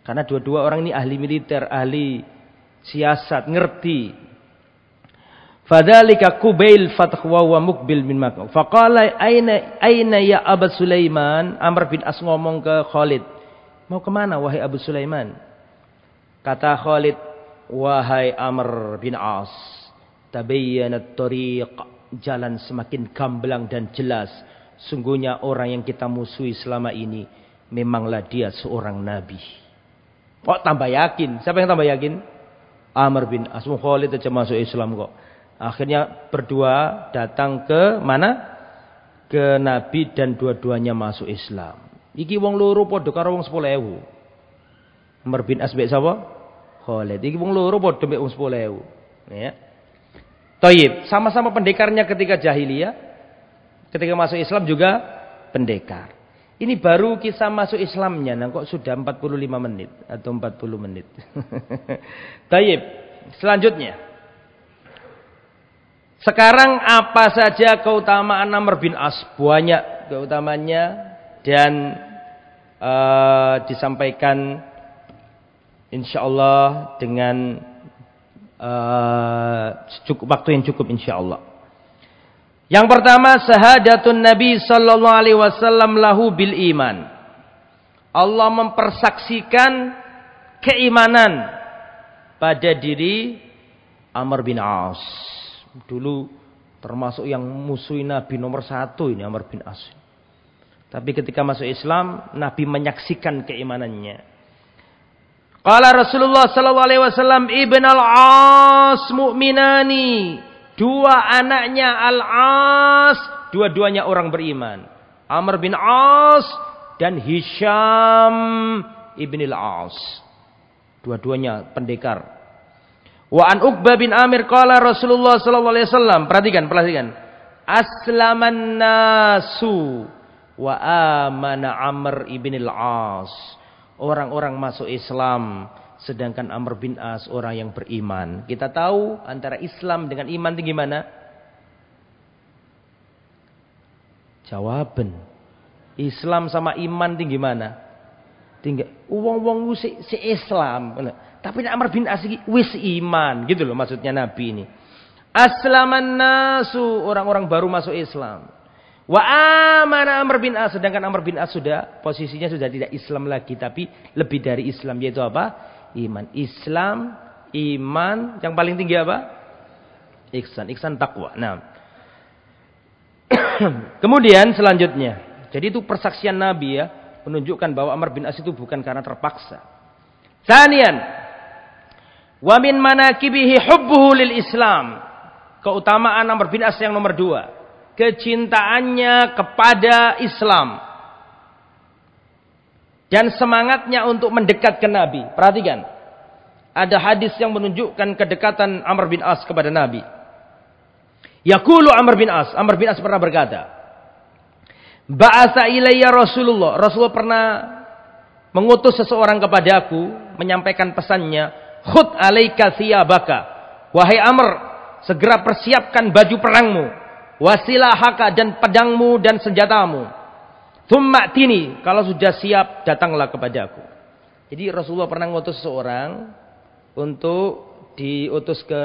[SPEAKER 1] Karena dua-dua orang ini ahli militer, ahli siasat, ngerti Fadhalika Kubail fathwa wa mukbil min Mak'um. Faqala aina aina ya Abu Sulaiman? Amr bin As ngomong ke Khalid. Mau kemana wahai Abu Sulaiman? Kata Khalid, wahai Amr bin As, tabayyanat tariq, jalan semakin gamblang dan jelas. Sungguhnya orang yang kita musuhi selama ini memanglah dia seorang nabi. Kok oh, tambah yakin? Siapa yang tambah yakin? Amr bin As. Khalid aja masuk Islam kok. Akhirnya berdua datang ke mana? Ke Nabi dan dua-duanya masuk Islam. Iki wong loro padha karo wong 10.000. Umar bin As sapa? Khalid. Iki wong loro padha mek wong 10.000. Ya. Tayib, sama-sama pendekarnya ketika jahiliyah, ketika masuk Islam juga pendekar. Ini baru kisah masuk Islamnya, nah kok sudah 45 menit atau 40 menit. Taib, selanjutnya. Sekarang apa saja keutamaan Amr bin As? Banyak keutamanya dan uh, disampaikan insya Allah dengan uh, eh, cukup waktu yang cukup insya Allah. Yang pertama Sahadatun Nabi sallallahu alaihi wasallam lahu bil iman. Allah mempersaksikan keimanan pada diri Amr bin As. Dulu termasuk yang musuhi Nabi nomor satu ini Amr bin As. Tapi ketika masuk Islam, Nabi menyaksikan keimanannya. Kala Rasulullah sallallahu alaihi wasallam Ibn al-As mu'minani. Dua anaknya Al-As, dua-duanya orang beriman. Amr bin As dan Hisham ibn al-As. Dua-duanya pendekar, Wa an Uqba bin Amir qala Rasulullah sallallahu alaihi wasallam. Perhatikan, perhatikan. Aslaman nasu wa amana Amr ibn al-As. Orang-orang masuk Islam sedangkan Amr bin As orang yang beriman. Kita tahu antara Islam dengan iman itu gimana? Jawaban. Islam sama iman itu gimana? Tinggal uang-uang si, si Islam. Tapi Amr bin As wis iman gitu loh maksudnya Nabi ini. Aslaman nasu orang-orang baru masuk Islam. Wa amana Amr bin As sedangkan Amr bin As sudah posisinya sudah tidak Islam lagi tapi lebih dari Islam yaitu apa? Iman. Islam, iman, yang paling tinggi apa? Iksan, iksan takwa. Nah. Kemudian selanjutnya. Jadi itu persaksian Nabi ya, menunjukkan bahwa Amr bin As itu bukan karena terpaksa. Sanian, Wa min manakibihi hubbuhu Islam. Keutamaan Amr bin As yang nomor dua. Kecintaannya kepada Islam. Dan semangatnya untuk mendekat ke Nabi. Perhatikan. Ada hadis yang menunjukkan kedekatan Amr bin As kepada Nabi. Yakulu Amr bin As. Amr bin As pernah berkata. Ba'asa ilayya Rasulullah. Rasulullah pernah mengutus seseorang kepada aku. Menyampaikan pesannya Khud alaika siyabaka. Wahai Amr, segera persiapkan baju perangmu. Wasilahaka dan pedangmu dan senjatamu. Thumma tini. Kalau sudah siap, datanglah kepadaku. Jadi Rasulullah pernah ngutus seorang untuk diutus ke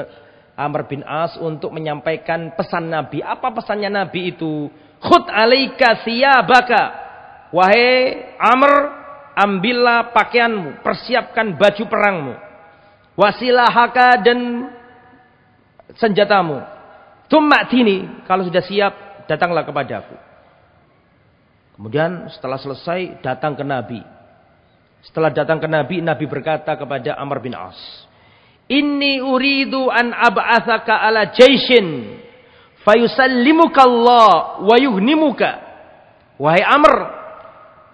[SPEAKER 1] Amr bin As untuk menyampaikan pesan Nabi. Apa pesannya Nabi itu? Khut alaika siyabaka. Wahai Amr, ambillah pakaianmu, persiapkan baju perangmu wasilahaka dan senjatamu. tini, kalau sudah siap, datanglah kepadaku. Kemudian setelah selesai, datang ke Nabi. Setelah datang ke Nabi, Nabi berkata kepada Amr bin As. ini uridu an ab'athaka ala jaisin. Fayusallimuka Allah wa yuhnimuka. Wahai Amr,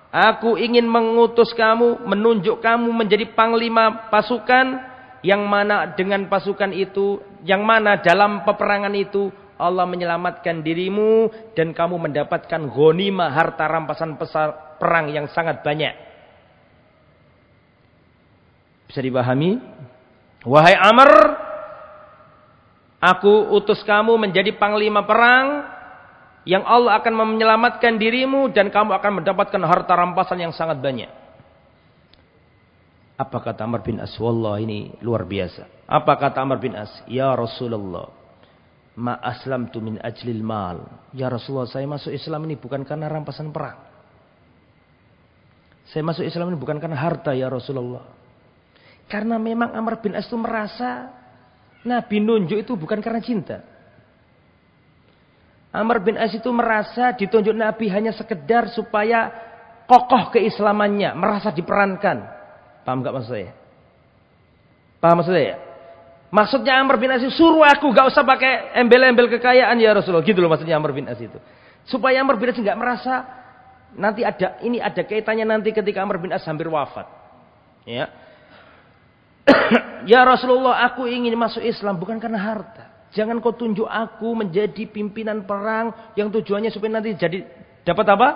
[SPEAKER 1] aku ingin mengutus kamu, menunjuk kamu menjadi panglima pasukan yang mana dengan pasukan itu, yang mana dalam peperangan itu Allah menyelamatkan dirimu dan kamu mendapatkan ma harta rampasan pesar, perang yang sangat banyak. Bisa dipahami? Wahai Amr, aku utus kamu menjadi panglima perang yang Allah akan menyelamatkan dirimu dan kamu akan mendapatkan harta rampasan yang sangat banyak. Apa kata Amr bin As? Wallah ini luar biasa. Apa kata Amr bin As? Ya Rasulullah. Ma aslam tu min ajlil mal. Ya Rasulullah saya masuk Islam ini bukan karena rampasan perang. Saya masuk Islam ini bukan karena harta ya Rasulullah. Karena memang Amr bin As itu merasa Nabi nunjuk itu bukan karena cinta. Amr bin As itu merasa ditunjuk Nabi hanya sekedar supaya kokoh keislamannya. Merasa diperankan Paham gak maksud saya? Paham maksud saya? Maksudnya Amr bin As suruh aku gak usah pakai embel-embel kekayaan ya Rasulullah. Gitu loh maksudnya Amr bin As itu. Supaya Amr bin As gak merasa nanti ada ini ada kaitannya nanti ketika Amr bin As hampir wafat. Ya. ya Rasulullah, aku ingin masuk Islam bukan karena harta. Jangan kau tunjuk aku menjadi pimpinan perang yang tujuannya supaya nanti jadi dapat apa?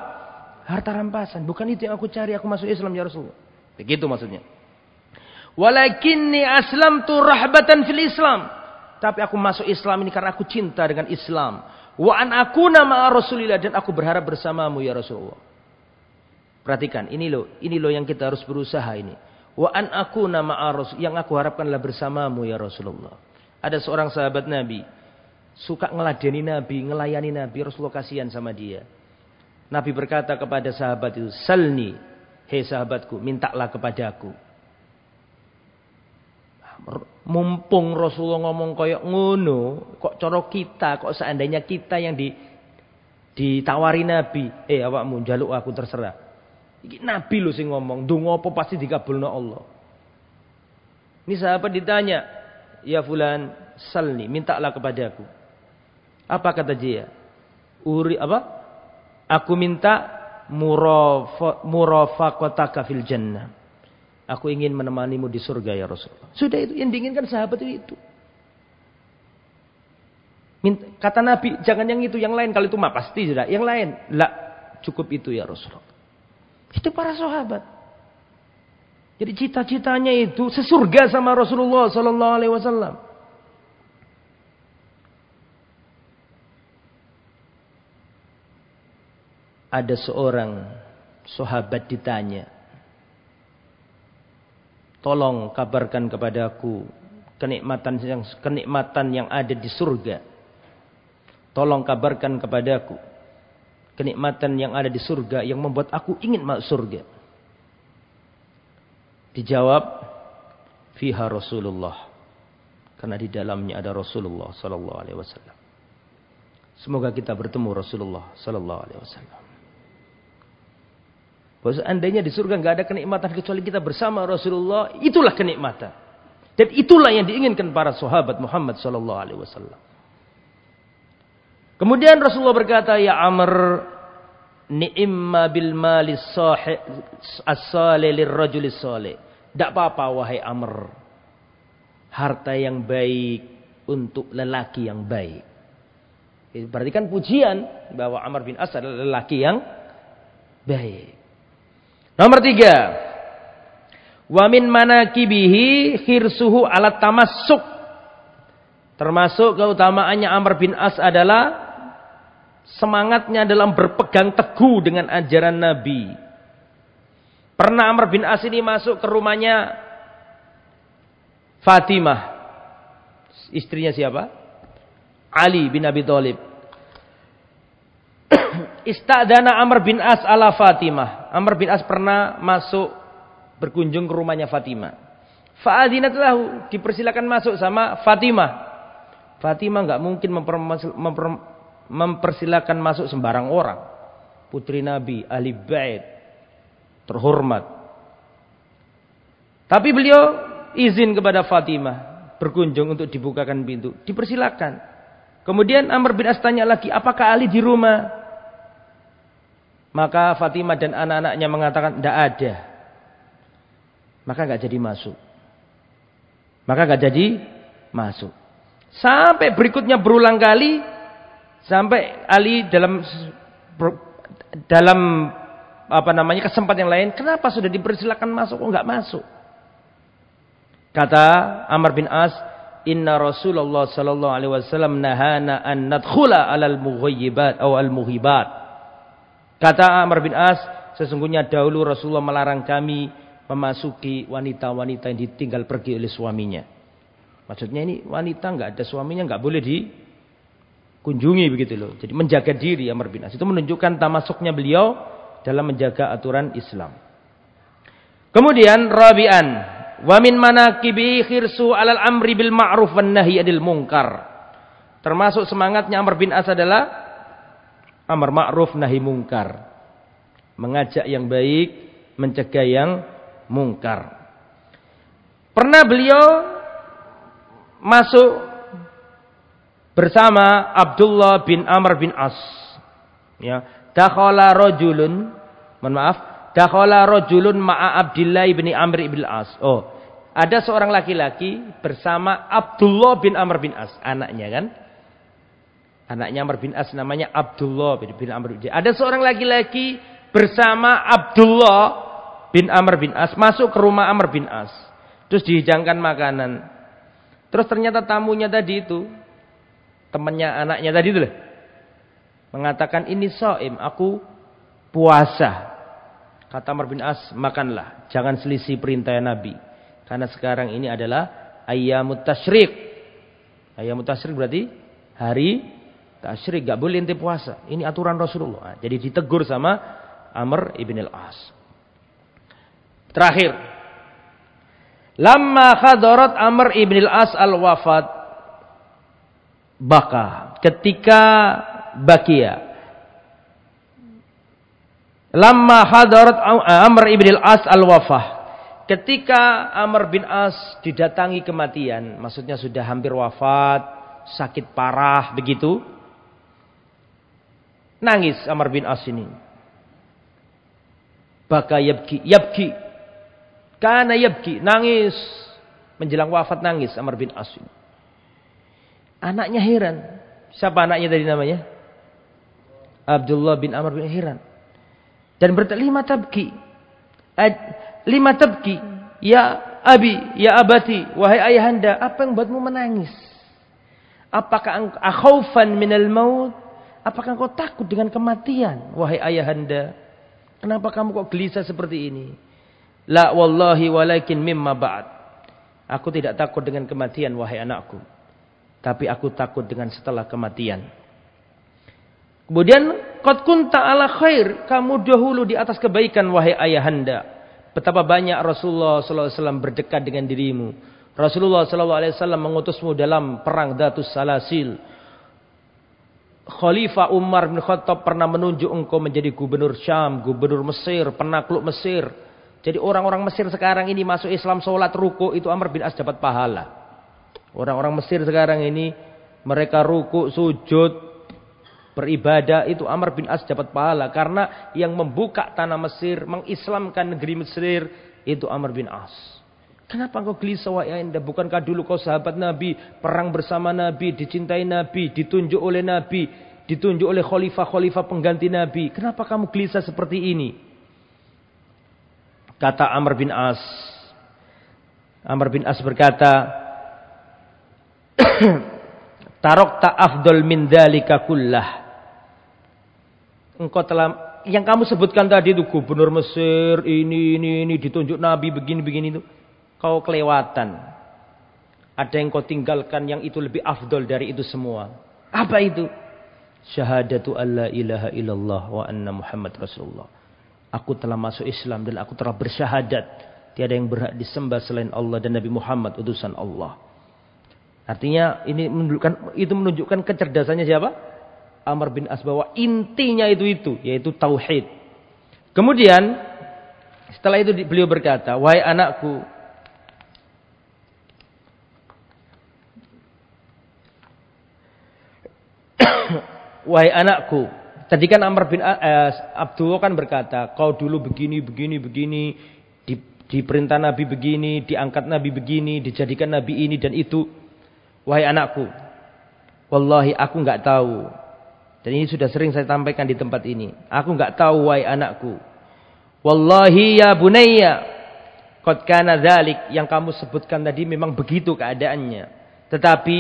[SPEAKER 1] Harta rampasan. Bukan itu yang aku cari, aku masuk Islam ya Rasulullah. Begitu maksudnya. Walakinni aslam tu rahbatan fil Islam. Tapi aku masuk Islam ini karena aku cinta dengan Islam. Wa an aku nama Rasulillah dan aku berharap bersamamu ya Rasulullah. Perhatikan, ini loh, ini loh yang kita harus berusaha ini. Wa an aku nama Rasul yang aku harapkanlah bersamamu ya Rasulullah. Ada seorang sahabat Nabi suka ngeladeni Nabi, ngelayani Nabi, Rasulullah kasihan sama dia. Nabi berkata kepada sahabat itu, "Salni Hei sahabatku, mintalah kepadaku. Mumpung Rasulullah ngomong koyok ngono, kok coro kita, kok seandainya kita yang di ditawari Nabi, eh awakmu jaluk aku terserah. Iki Nabi lu sih ngomong, donga apa pasti dikabulno Allah. Ini sahabat ditanya, "Ya fulan, salni, mintalah kepadaku." Apa kata dia? Uri apa? Aku minta murafaqataka fil jannah. Aku ingin menemanimu di surga ya Rasulullah. Sudah itu yang diinginkan sahabat itu. Minta, kata Nabi, jangan yang itu, yang lain. Kalau itu mah pasti sudah. Yang lain, lah cukup itu ya Rasulullah. Itu para sahabat. Jadi cita-citanya itu sesurga sama Rasulullah Sallallahu Alaihi Wasallam. ada seorang sahabat ditanya, "Tolong kabarkan kepadaku kenikmatan yang kenikmatan yang ada di surga." Tolong kabarkan kepadaku kenikmatan yang ada di surga yang membuat aku ingin masuk surga. Dijawab fiha Rasulullah. Karena di dalamnya ada Rasulullah sallallahu alaihi wasallam. Semoga kita bertemu Rasulullah sallallahu alaihi wasallam. Bahwa seandainya di surga nggak ada kenikmatan kecuali kita bersama Rasulullah, itulah kenikmatan. Dan itulah yang diinginkan para sahabat Muhammad Shallallahu Alaihi Wasallam. Kemudian Rasulullah berkata, Ya Amr, ni'imma bil mali as-salih lirrajuli sale. Tidak apa-apa wahai Amr. Harta yang baik untuk lelaki yang baik. Berarti kan pujian bahwa Amr bin As adalah lelaki yang baik. Nomor tiga. Wamin mana kibihi hirsuhu alat tamasuk. Termasuk keutamaannya Amr bin As adalah semangatnya dalam berpegang teguh dengan ajaran Nabi. Pernah Amr bin As ini masuk ke rumahnya Fatimah. Istrinya siapa? Ali bin Abi Thalib. Istadana Amr bin As ala Fatimah. Amr bin As pernah masuk berkunjung ke rumahnya Fatimah. Fa'adinat lahu, dipersilakan masuk sama Fatimah. Fatimah nggak mungkin memper, memper, mempersilakan masuk sembarang orang. Putri Nabi, ahli bait, terhormat. Tapi beliau izin kepada Fatimah berkunjung untuk dibukakan pintu, dipersilakan. Kemudian Amr bin As tanya lagi, apakah Ali di rumah? Maka Fatimah dan anak-anaknya mengatakan tidak ada. Maka nggak jadi masuk. Maka nggak jadi masuk. Sampai berikutnya berulang kali sampai Ali dalam dalam apa namanya kesempatan yang lain, kenapa sudah dipersilakan masuk kok nggak masuk? Kata Amr bin As, "Inna Rasulullah sallallahu alaihi wasallam nahana an nadkhula alal muhibat atau al muhibat." Kata Amr bin As, sesungguhnya dahulu Rasulullah melarang kami memasuki wanita-wanita yang ditinggal pergi oleh suaminya. Maksudnya ini wanita nggak ada suaminya nggak boleh dikunjungi begitu loh. Jadi menjaga diri Amr bin As itu menunjukkan tamasuknya beliau dalam menjaga aturan Islam. Kemudian Rabi'an, Wamin min manaqibi khirsu alal amri bil ma'ruf wan nahi adil munkar. Termasuk semangatnya Amr bin As adalah amar ma'ruf nahi mungkar. Mengajak yang baik, mencegah yang mungkar. Pernah beliau masuk bersama Abdullah bin Amr bin As. Ya, dakhala rajulun, mohon maaf, dakhala rajulun ma'a Abdullah bin Amr bin As. Oh, ada seorang laki-laki bersama Abdullah bin Amr bin As, anaknya kan? Anaknya Amr bin As namanya Abdullah bin Amr bin Ada seorang laki-laki bersama Abdullah bin Amr bin As. Masuk ke rumah Amr bin As. Terus dihidangkan makanan. Terus ternyata tamunya tadi itu. Temannya anaknya tadi itu lah. Mengatakan ini so'im. Aku puasa. Kata Amr bin As makanlah. Jangan selisih perintah Nabi. Karena sekarang ini adalah ayamut tashrik. Ayamut tashrik berarti hari Tasyrik gak boleh ente puasa. Ini aturan Rasulullah. Ah, jadi ditegur sama Amr ibn al-As. Terakhir. Lama khadarat Amr ibn al-As al-wafat. Baka. Ketika bakia. Lama hadarat eh, Amr ibn al-As al-wafah. Ketika Amr bin As didatangi kematian. Maksudnya sudah hampir wafat. Sakit parah begitu Nangis Amr bin As ini. Baka yabki, yabki. Karena yabki, nangis. Menjelang wafat nangis Amr bin As ini. Anaknya heran. Siapa anaknya tadi namanya? Abdullah bin Amr bin Heran. Dan lima tabki. Ad, lima tabki. Ya abi, ya abati, wahai ayahanda, apa yang buatmu menangis? Apakah akhaufan minal maut? Apakah kau takut dengan kematian, wahai ayahanda? Kenapa kamu kok gelisah seperti ini? La wallahi walakin mimma ba'd. Aku tidak takut dengan kematian, wahai anakku. Tapi aku takut dengan setelah kematian. Kemudian, Qad kunta ala khair. Kamu dahulu di atas kebaikan, wahai ayahanda. Betapa banyak Rasulullah SAW berdekat dengan dirimu. Rasulullah SAW mengutusmu dalam perang Datus Salasil. Khalifah Umar bin Khattab pernah menunjuk engkau menjadi gubernur Syam, gubernur Mesir, penakluk Mesir. Jadi orang-orang Mesir sekarang ini masuk Islam sholat ruku itu Amr bin As dapat pahala. Orang-orang Mesir sekarang ini mereka ruku, sujud, beribadah itu Amr bin As dapat pahala. Karena yang membuka tanah Mesir, mengislamkan negeri Mesir itu Amr bin As. Kenapa engkau gelisah wahai anda? Bukankah dulu kau sahabat Nabi, perang bersama Nabi, dicintai Nabi, ditunjuk oleh Nabi, ditunjuk oleh khalifah-khalifah pengganti Nabi. Kenapa kamu gelisah seperti ini? Kata Amr bin As. Amr bin As berkata, Tarok ta'afdol min dalika kullah. Engkau telah, yang kamu sebutkan tadi itu gubernur Mesir, ini, ini, ini, ditunjuk Nabi, begini, begini, itu kau kelewatan. Ada yang kau tinggalkan yang itu lebih afdol dari itu semua. Apa itu? Syahadatu Allah ilaha illallah wa anna Muhammad Rasulullah. Aku telah masuk Islam dan aku telah bersyahadat. Tiada yang berhak disembah selain Allah dan Nabi Muhammad utusan Allah. Artinya ini menunjukkan itu menunjukkan kecerdasannya siapa? Amr bin As bahwa intinya itu itu yaitu tauhid. Kemudian setelah itu beliau berkata, "Wahai anakku, wahai anakku, tadi kan Amr bin eh, Abdul kan berkata, kau dulu begini, begini, begini, di, diperintah Nabi begini, diangkat Nabi begini, dijadikan Nabi ini dan itu. Wahai anakku, wallahi aku nggak tahu. Dan ini sudah sering saya sampaikan di tempat ini. Aku nggak tahu wahai anakku. Wallahi ya bunayya. Qad kana yang kamu sebutkan tadi memang begitu keadaannya. Tetapi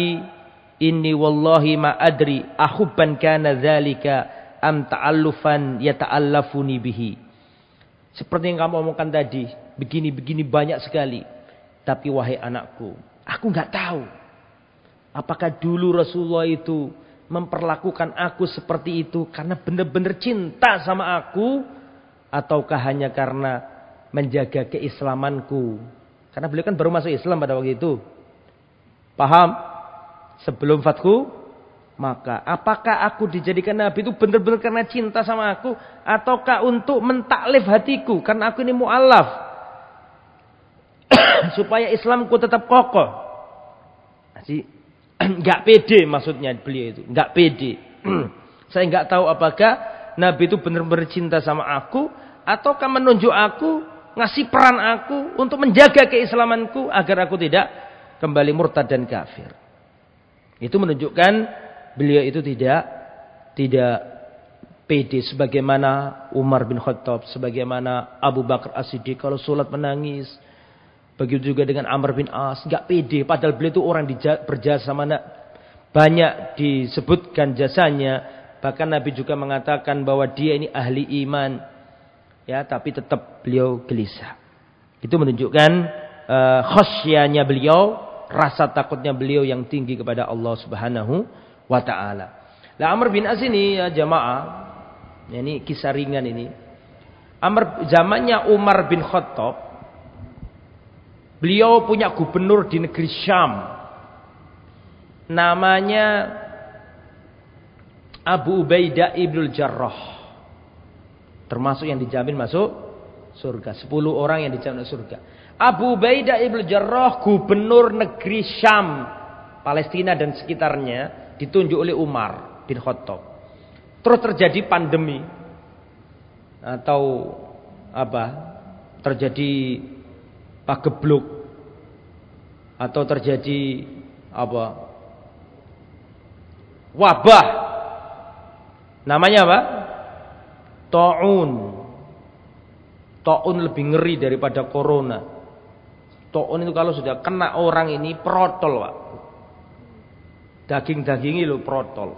[SPEAKER 1] Inni wallahi ma adri ahubban kana dzalika am ta'allufan yata'allafuni bihi. Seperti yang kamu omongkan tadi, begini-begini banyak sekali. Tapi wahai anakku, aku nggak tahu apakah dulu Rasulullah itu memperlakukan aku seperti itu karena benar-benar cinta sama aku ataukah hanya karena menjaga keislamanku. Karena beliau kan baru masuk Islam pada waktu itu. Paham? sebelum fatku maka apakah aku dijadikan nabi itu benar-benar karena cinta sama aku ataukah untuk mentaklif hatiku karena aku ini mualaf supaya Islamku tetap kokoh si nggak pede maksudnya beliau itu nggak pede saya nggak tahu apakah nabi itu benar-benar cinta sama aku ataukah menunjuk aku ngasih peran aku untuk menjaga keislamanku agar aku tidak kembali murtad dan kafir itu menunjukkan beliau itu tidak tidak pede sebagaimana Umar bin Khattab, sebagaimana Abu Bakar As-Siddiq kalau sholat menangis. Begitu juga dengan Amr bin As, nggak pede padahal beliau itu orang berjasa mana banyak disebutkan jasanya. Bahkan Nabi juga mengatakan bahwa dia ini ahli iman. Ya, tapi tetap beliau gelisah. Itu menunjukkan uh, eh, khosyanya beliau rasa takutnya beliau yang tinggi kepada Allah Subhanahu wa taala. Lah Amr bin Az ini ya jamaah. Ya, ini kisah ringan ini. Amr zamannya Umar bin Khattab. Beliau punya gubernur di negeri Syam. Namanya Abu Ubaidah Ibnul Jarrah. Termasuk yang dijamin masuk surga. Sepuluh orang yang dijamin masuk surga. Abu Ubaidah ibn Jarrah gubernur negeri Syam, Palestina dan sekitarnya ditunjuk oleh Umar bin Khattab. Terus terjadi pandemi atau apa? Terjadi pagebluk atau terjadi apa? Wabah. Namanya apa? Taun. Taun lebih ngeri daripada corona. Toon itu kalau sudah kena orang ini protol pak. Daging-daging lo protol.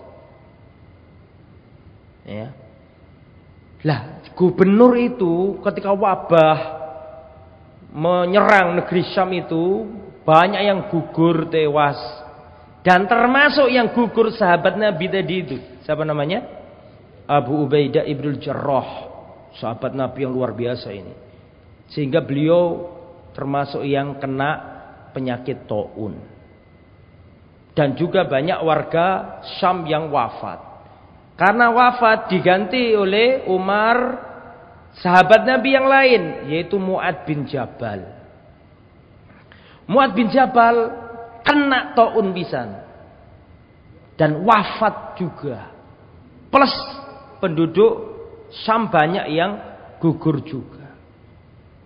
[SPEAKER 1] Ya. Lah gubernur itu ketika wabah menyerang negeri Syam itu banyak yang gugur tewas dan termasuk yang gugur sahabat Nabi tadi itu siapa namanya Abu Ubaidah ibnul Jarrah sahabat Nabi yang luar biasa ini sehingga beliau termasuk yang kena penyakit taun. Dan juga banyak warga Syam yang wafat. Karena wafat diganti oleh Umar sahabat Nabi yang lain yaitu Muad bin Jabal. Muad bin Jabal kena taun bisan dan wafat juga. Plus penduduk Syam banyak yang gugur juga.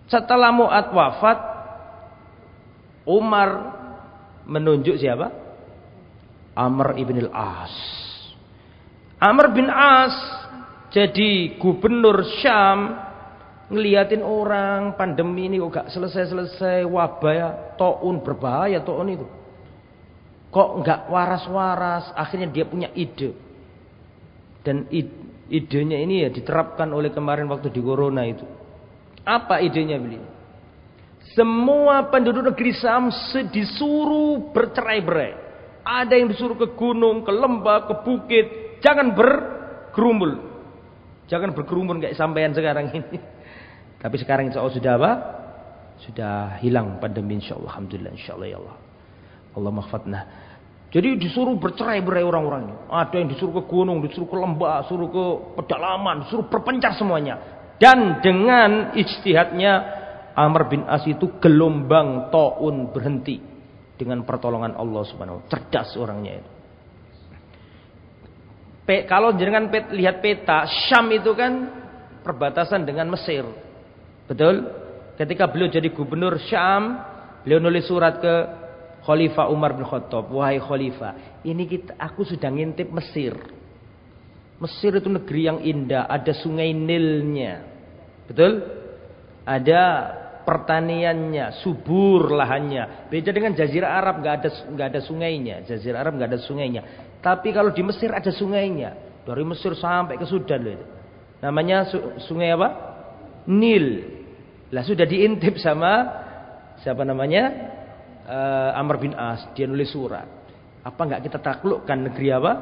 [SPEAKER 1] Setelah Mu'ad wafat, Umar menunjuk siapa? Amr ibn al-As. Amr bin As jadi gubernur Syam ngeliatin orang pandemi ini kok gak selesai-selesai wabah ya toun berbahaya toun itu kok nggak waras-waras akhirnya dia punya ide dan idenya ini ya diterapkan oleh kemarin waktu di corona itu apa idenya beliau? Semua penduduk negeri Sam disuruh bercerai-berai. Ada yang disuruh ke gunung, ke lembah, ke bukit. Jangan berkerumun. Jangan berkerumun kayak sampean sekarang ini. Tapi sekarang insya Allah sudah apa? Sudah hilang pandemi insya Allah. Alhamdulillah insya Allah ya Allah. Allah maghfatna. Jadi disuruh bercerai-berai orang-orangnya. Ada yang disuruh ke gunung, disuruh ke lembah, disuruh ke pedalaman, disuruh berpencar semuanya. Dan dengan ijtihadnya Amr bin As itu gelombang taun berhenti dengan pertolongan Allah Subhanahu Cerdas orangnya itu. Pe, kalau jangan pet, lihat peta, Syam itu kan perbatasan dengan Mesir. Betul? Ketika beliau jadi gubernur Syam, beliau nulis surat ke Khalifah Umar bin Khattab, "Wahai Khalifah, ini kita aku sudah ngintip Mesir. Mesir itu negeri yang indah, ada sungai Nilnya, Betul? Ada pertaniannya, subur lahannya. Beda dengan Jazirah Arab nggak ada nggak ada sungainya. Jazirah Arab nggak ada sungainya. Tapi kalau di Mesir ada sungainya. Dari Mesir sampai ke Sudan loh itu. Namanya su sungai apa? Nil. Lah sudah diintip sama siapa namanya? Uh, Amr bin As, dia nulis surat. Apa nggak kita taklukkan negeri apa?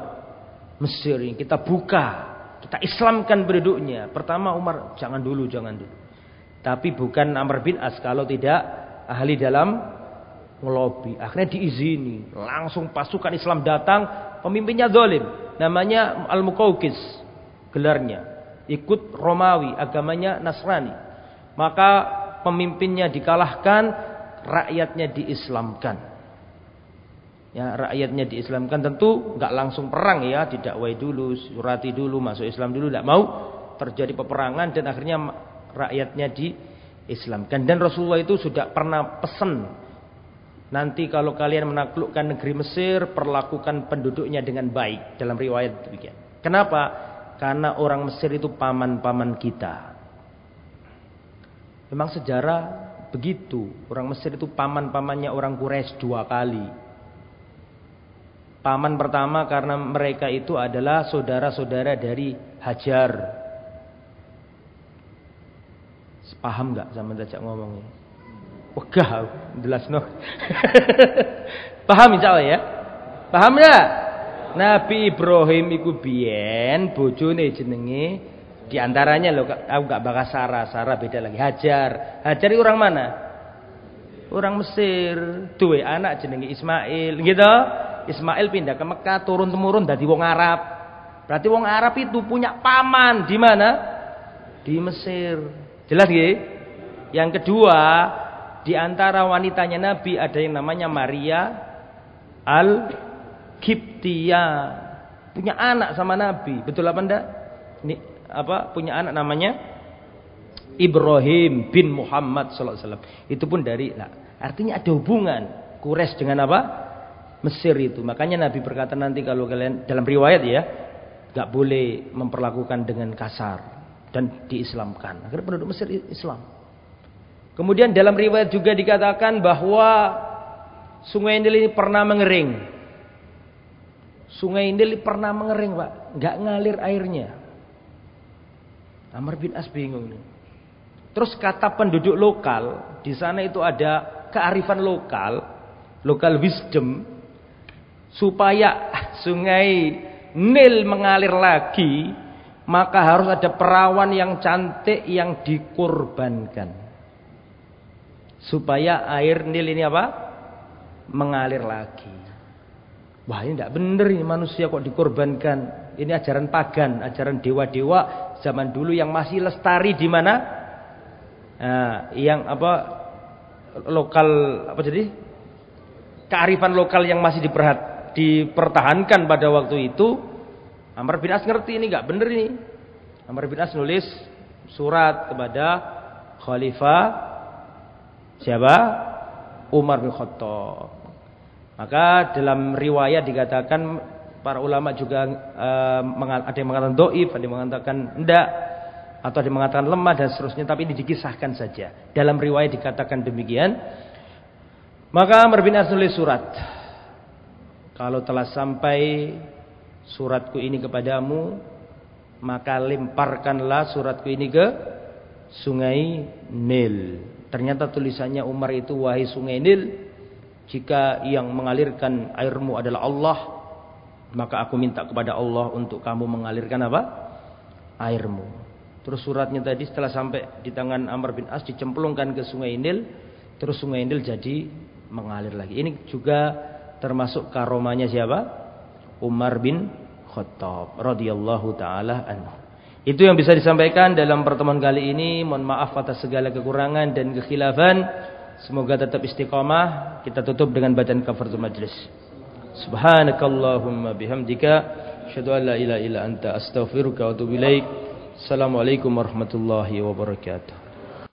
[SPEAKER 1] Mesir ini kita buka kita Islamkan penduduknya. Pertama Umar, jangan dulu, jangan dulu. Tapi bukan Amr bin As kalau tidak ahli dalam melobi. Akhirnya diizini. Langsung pasukan Islam datang. Pemimpinnya zalim. Namanya Al-Muqawqis. Gelarnya. Ikut Romawi. Agamanya Nasrani. Maka pemimpinnya dikalahkan. Rakyatnya diislamkan ya rakyatnya diislamkan tentu nggak langsung perang ya tidak didakwai dulu surati dulu masuk Islam dulu nggak mau terjadi peperangan dan akhirnya rakyatnya diislamkan dan Rasulullah itu sudah pernah pesan nanti kalau kalian menaklukkan negeri Mesir perlakukan penduduknya dengan baik dalam riwayat demikian kenapa karena orang Mesir itu paman-paman kita memang sejarah begitu orang Mesir itu paman-pamannya orang Quraisy dua kali Paman pertama karena mereka itu adalah saudara-saudara dari Hajar. Paham nggak zaman tajak ngomongnya? Wegah jelas noh. Paham insya ya? Paham nggak? Ya? Nabi Ibrahim iku biyen bojone jenenge diantaranya loh aku gak bakal Sarah, Sarah beda lagi Hajar. Hajar itu orang mana? Orang Mesir, duwe anak jenenge Ismail, gitu. Ismail pindah ke Mekah turun temurun dari wong Arab. Berarti wong Arab itu punya paman di mana? Di Mesir. Jelas ya. Yang kedua, di antara wanitanya Nabi ada yang namanya Maria Al-Kiptia. Punya anak sama Nabi, betul apa ndak? Ini apa punya anak namanya Ibrahim bin Muhammad sallallahu alaihi wasallam. Itu pun dari nah, Artinya ada hubungan kures dengan apa? Mesir itu. Makanya Nabi berkata nanti kalau kalian dalam riwayat ya, gak boleh memperlakukan dengan kasar dan diislamkan. Akhirnya penduduk Mesir Islam. Kemudian dalam riwayat juga dikatakan bahwa Sungai Nil ini pernah mengering. Sungai Nil pernah mengering, Pak. Nggak ngalir airnya. Amr bin As bingung nih. Terus kata penduduk lokal, di sana itu ada kearifan lokal, lokal wisdom, supaya sungai Nil mengalir lagi, maka harus ada perawan yang cantik yang dikorbankan. Supaya air Nil ini apa? Mengalir lagi. Wah ini tidak benar ini manusia kok dikorbankan. Ini ajaran pagan, ajaran dewa-dewa zaman dulu yang masih lestari di mana? Nah, yang apa lokal apa jadi kearifan lokal yang masih diperhatikan dipertahankan pada waktu itu, Amr bin As ngerti ini nggak bener ini. Amr bin As nulis surat kepada Khalifah siapa? Umar bin Khattab. Maka dalam riwayat dikatakan para ulama juga eh, ada yang mengatakan doif, ada yang mengatakan enggak, atau ada yang mengatakan lemah dan seterusnya. Tapi ini dikisahkan saja. Dalam riwayat dikatakan demikian. Maka Amr bin As nulis surat kalau telah sampai suratku ini kepadamu, maka lemparkanlah suratku ini ke sungai Nil. Ternyata tulisannya Umar itu wahai sungai Nil, jika yang mengalirkan airmu adalah Allah, maka aku minta kepada Allah untuk kamu mengalirkan apa? airmu. Terus suratnya tadi setelah sampai di tangan Amr bin As dicemplungkan ke sungai Nil, terus sungai Nil jadi mengalir lagi. Ini juga termasuk karomahnya siapa? Umar bin Khattab radhiyallahu taala anhu. Itu yang bisa disampaikan dalam pertemuan kali ini. Mohon maaf atas segala kekurangan dan kekhilafan. Semoga tetap istiqamah. Kita tutup dengan bacaan kafaratul majlis. Subhanakallahumma bihamdika asyhadu an la ilaha illa anta astaghfiruka wa atubu ilaik. Assalamualaikum warahmatullahi wabarakatuh.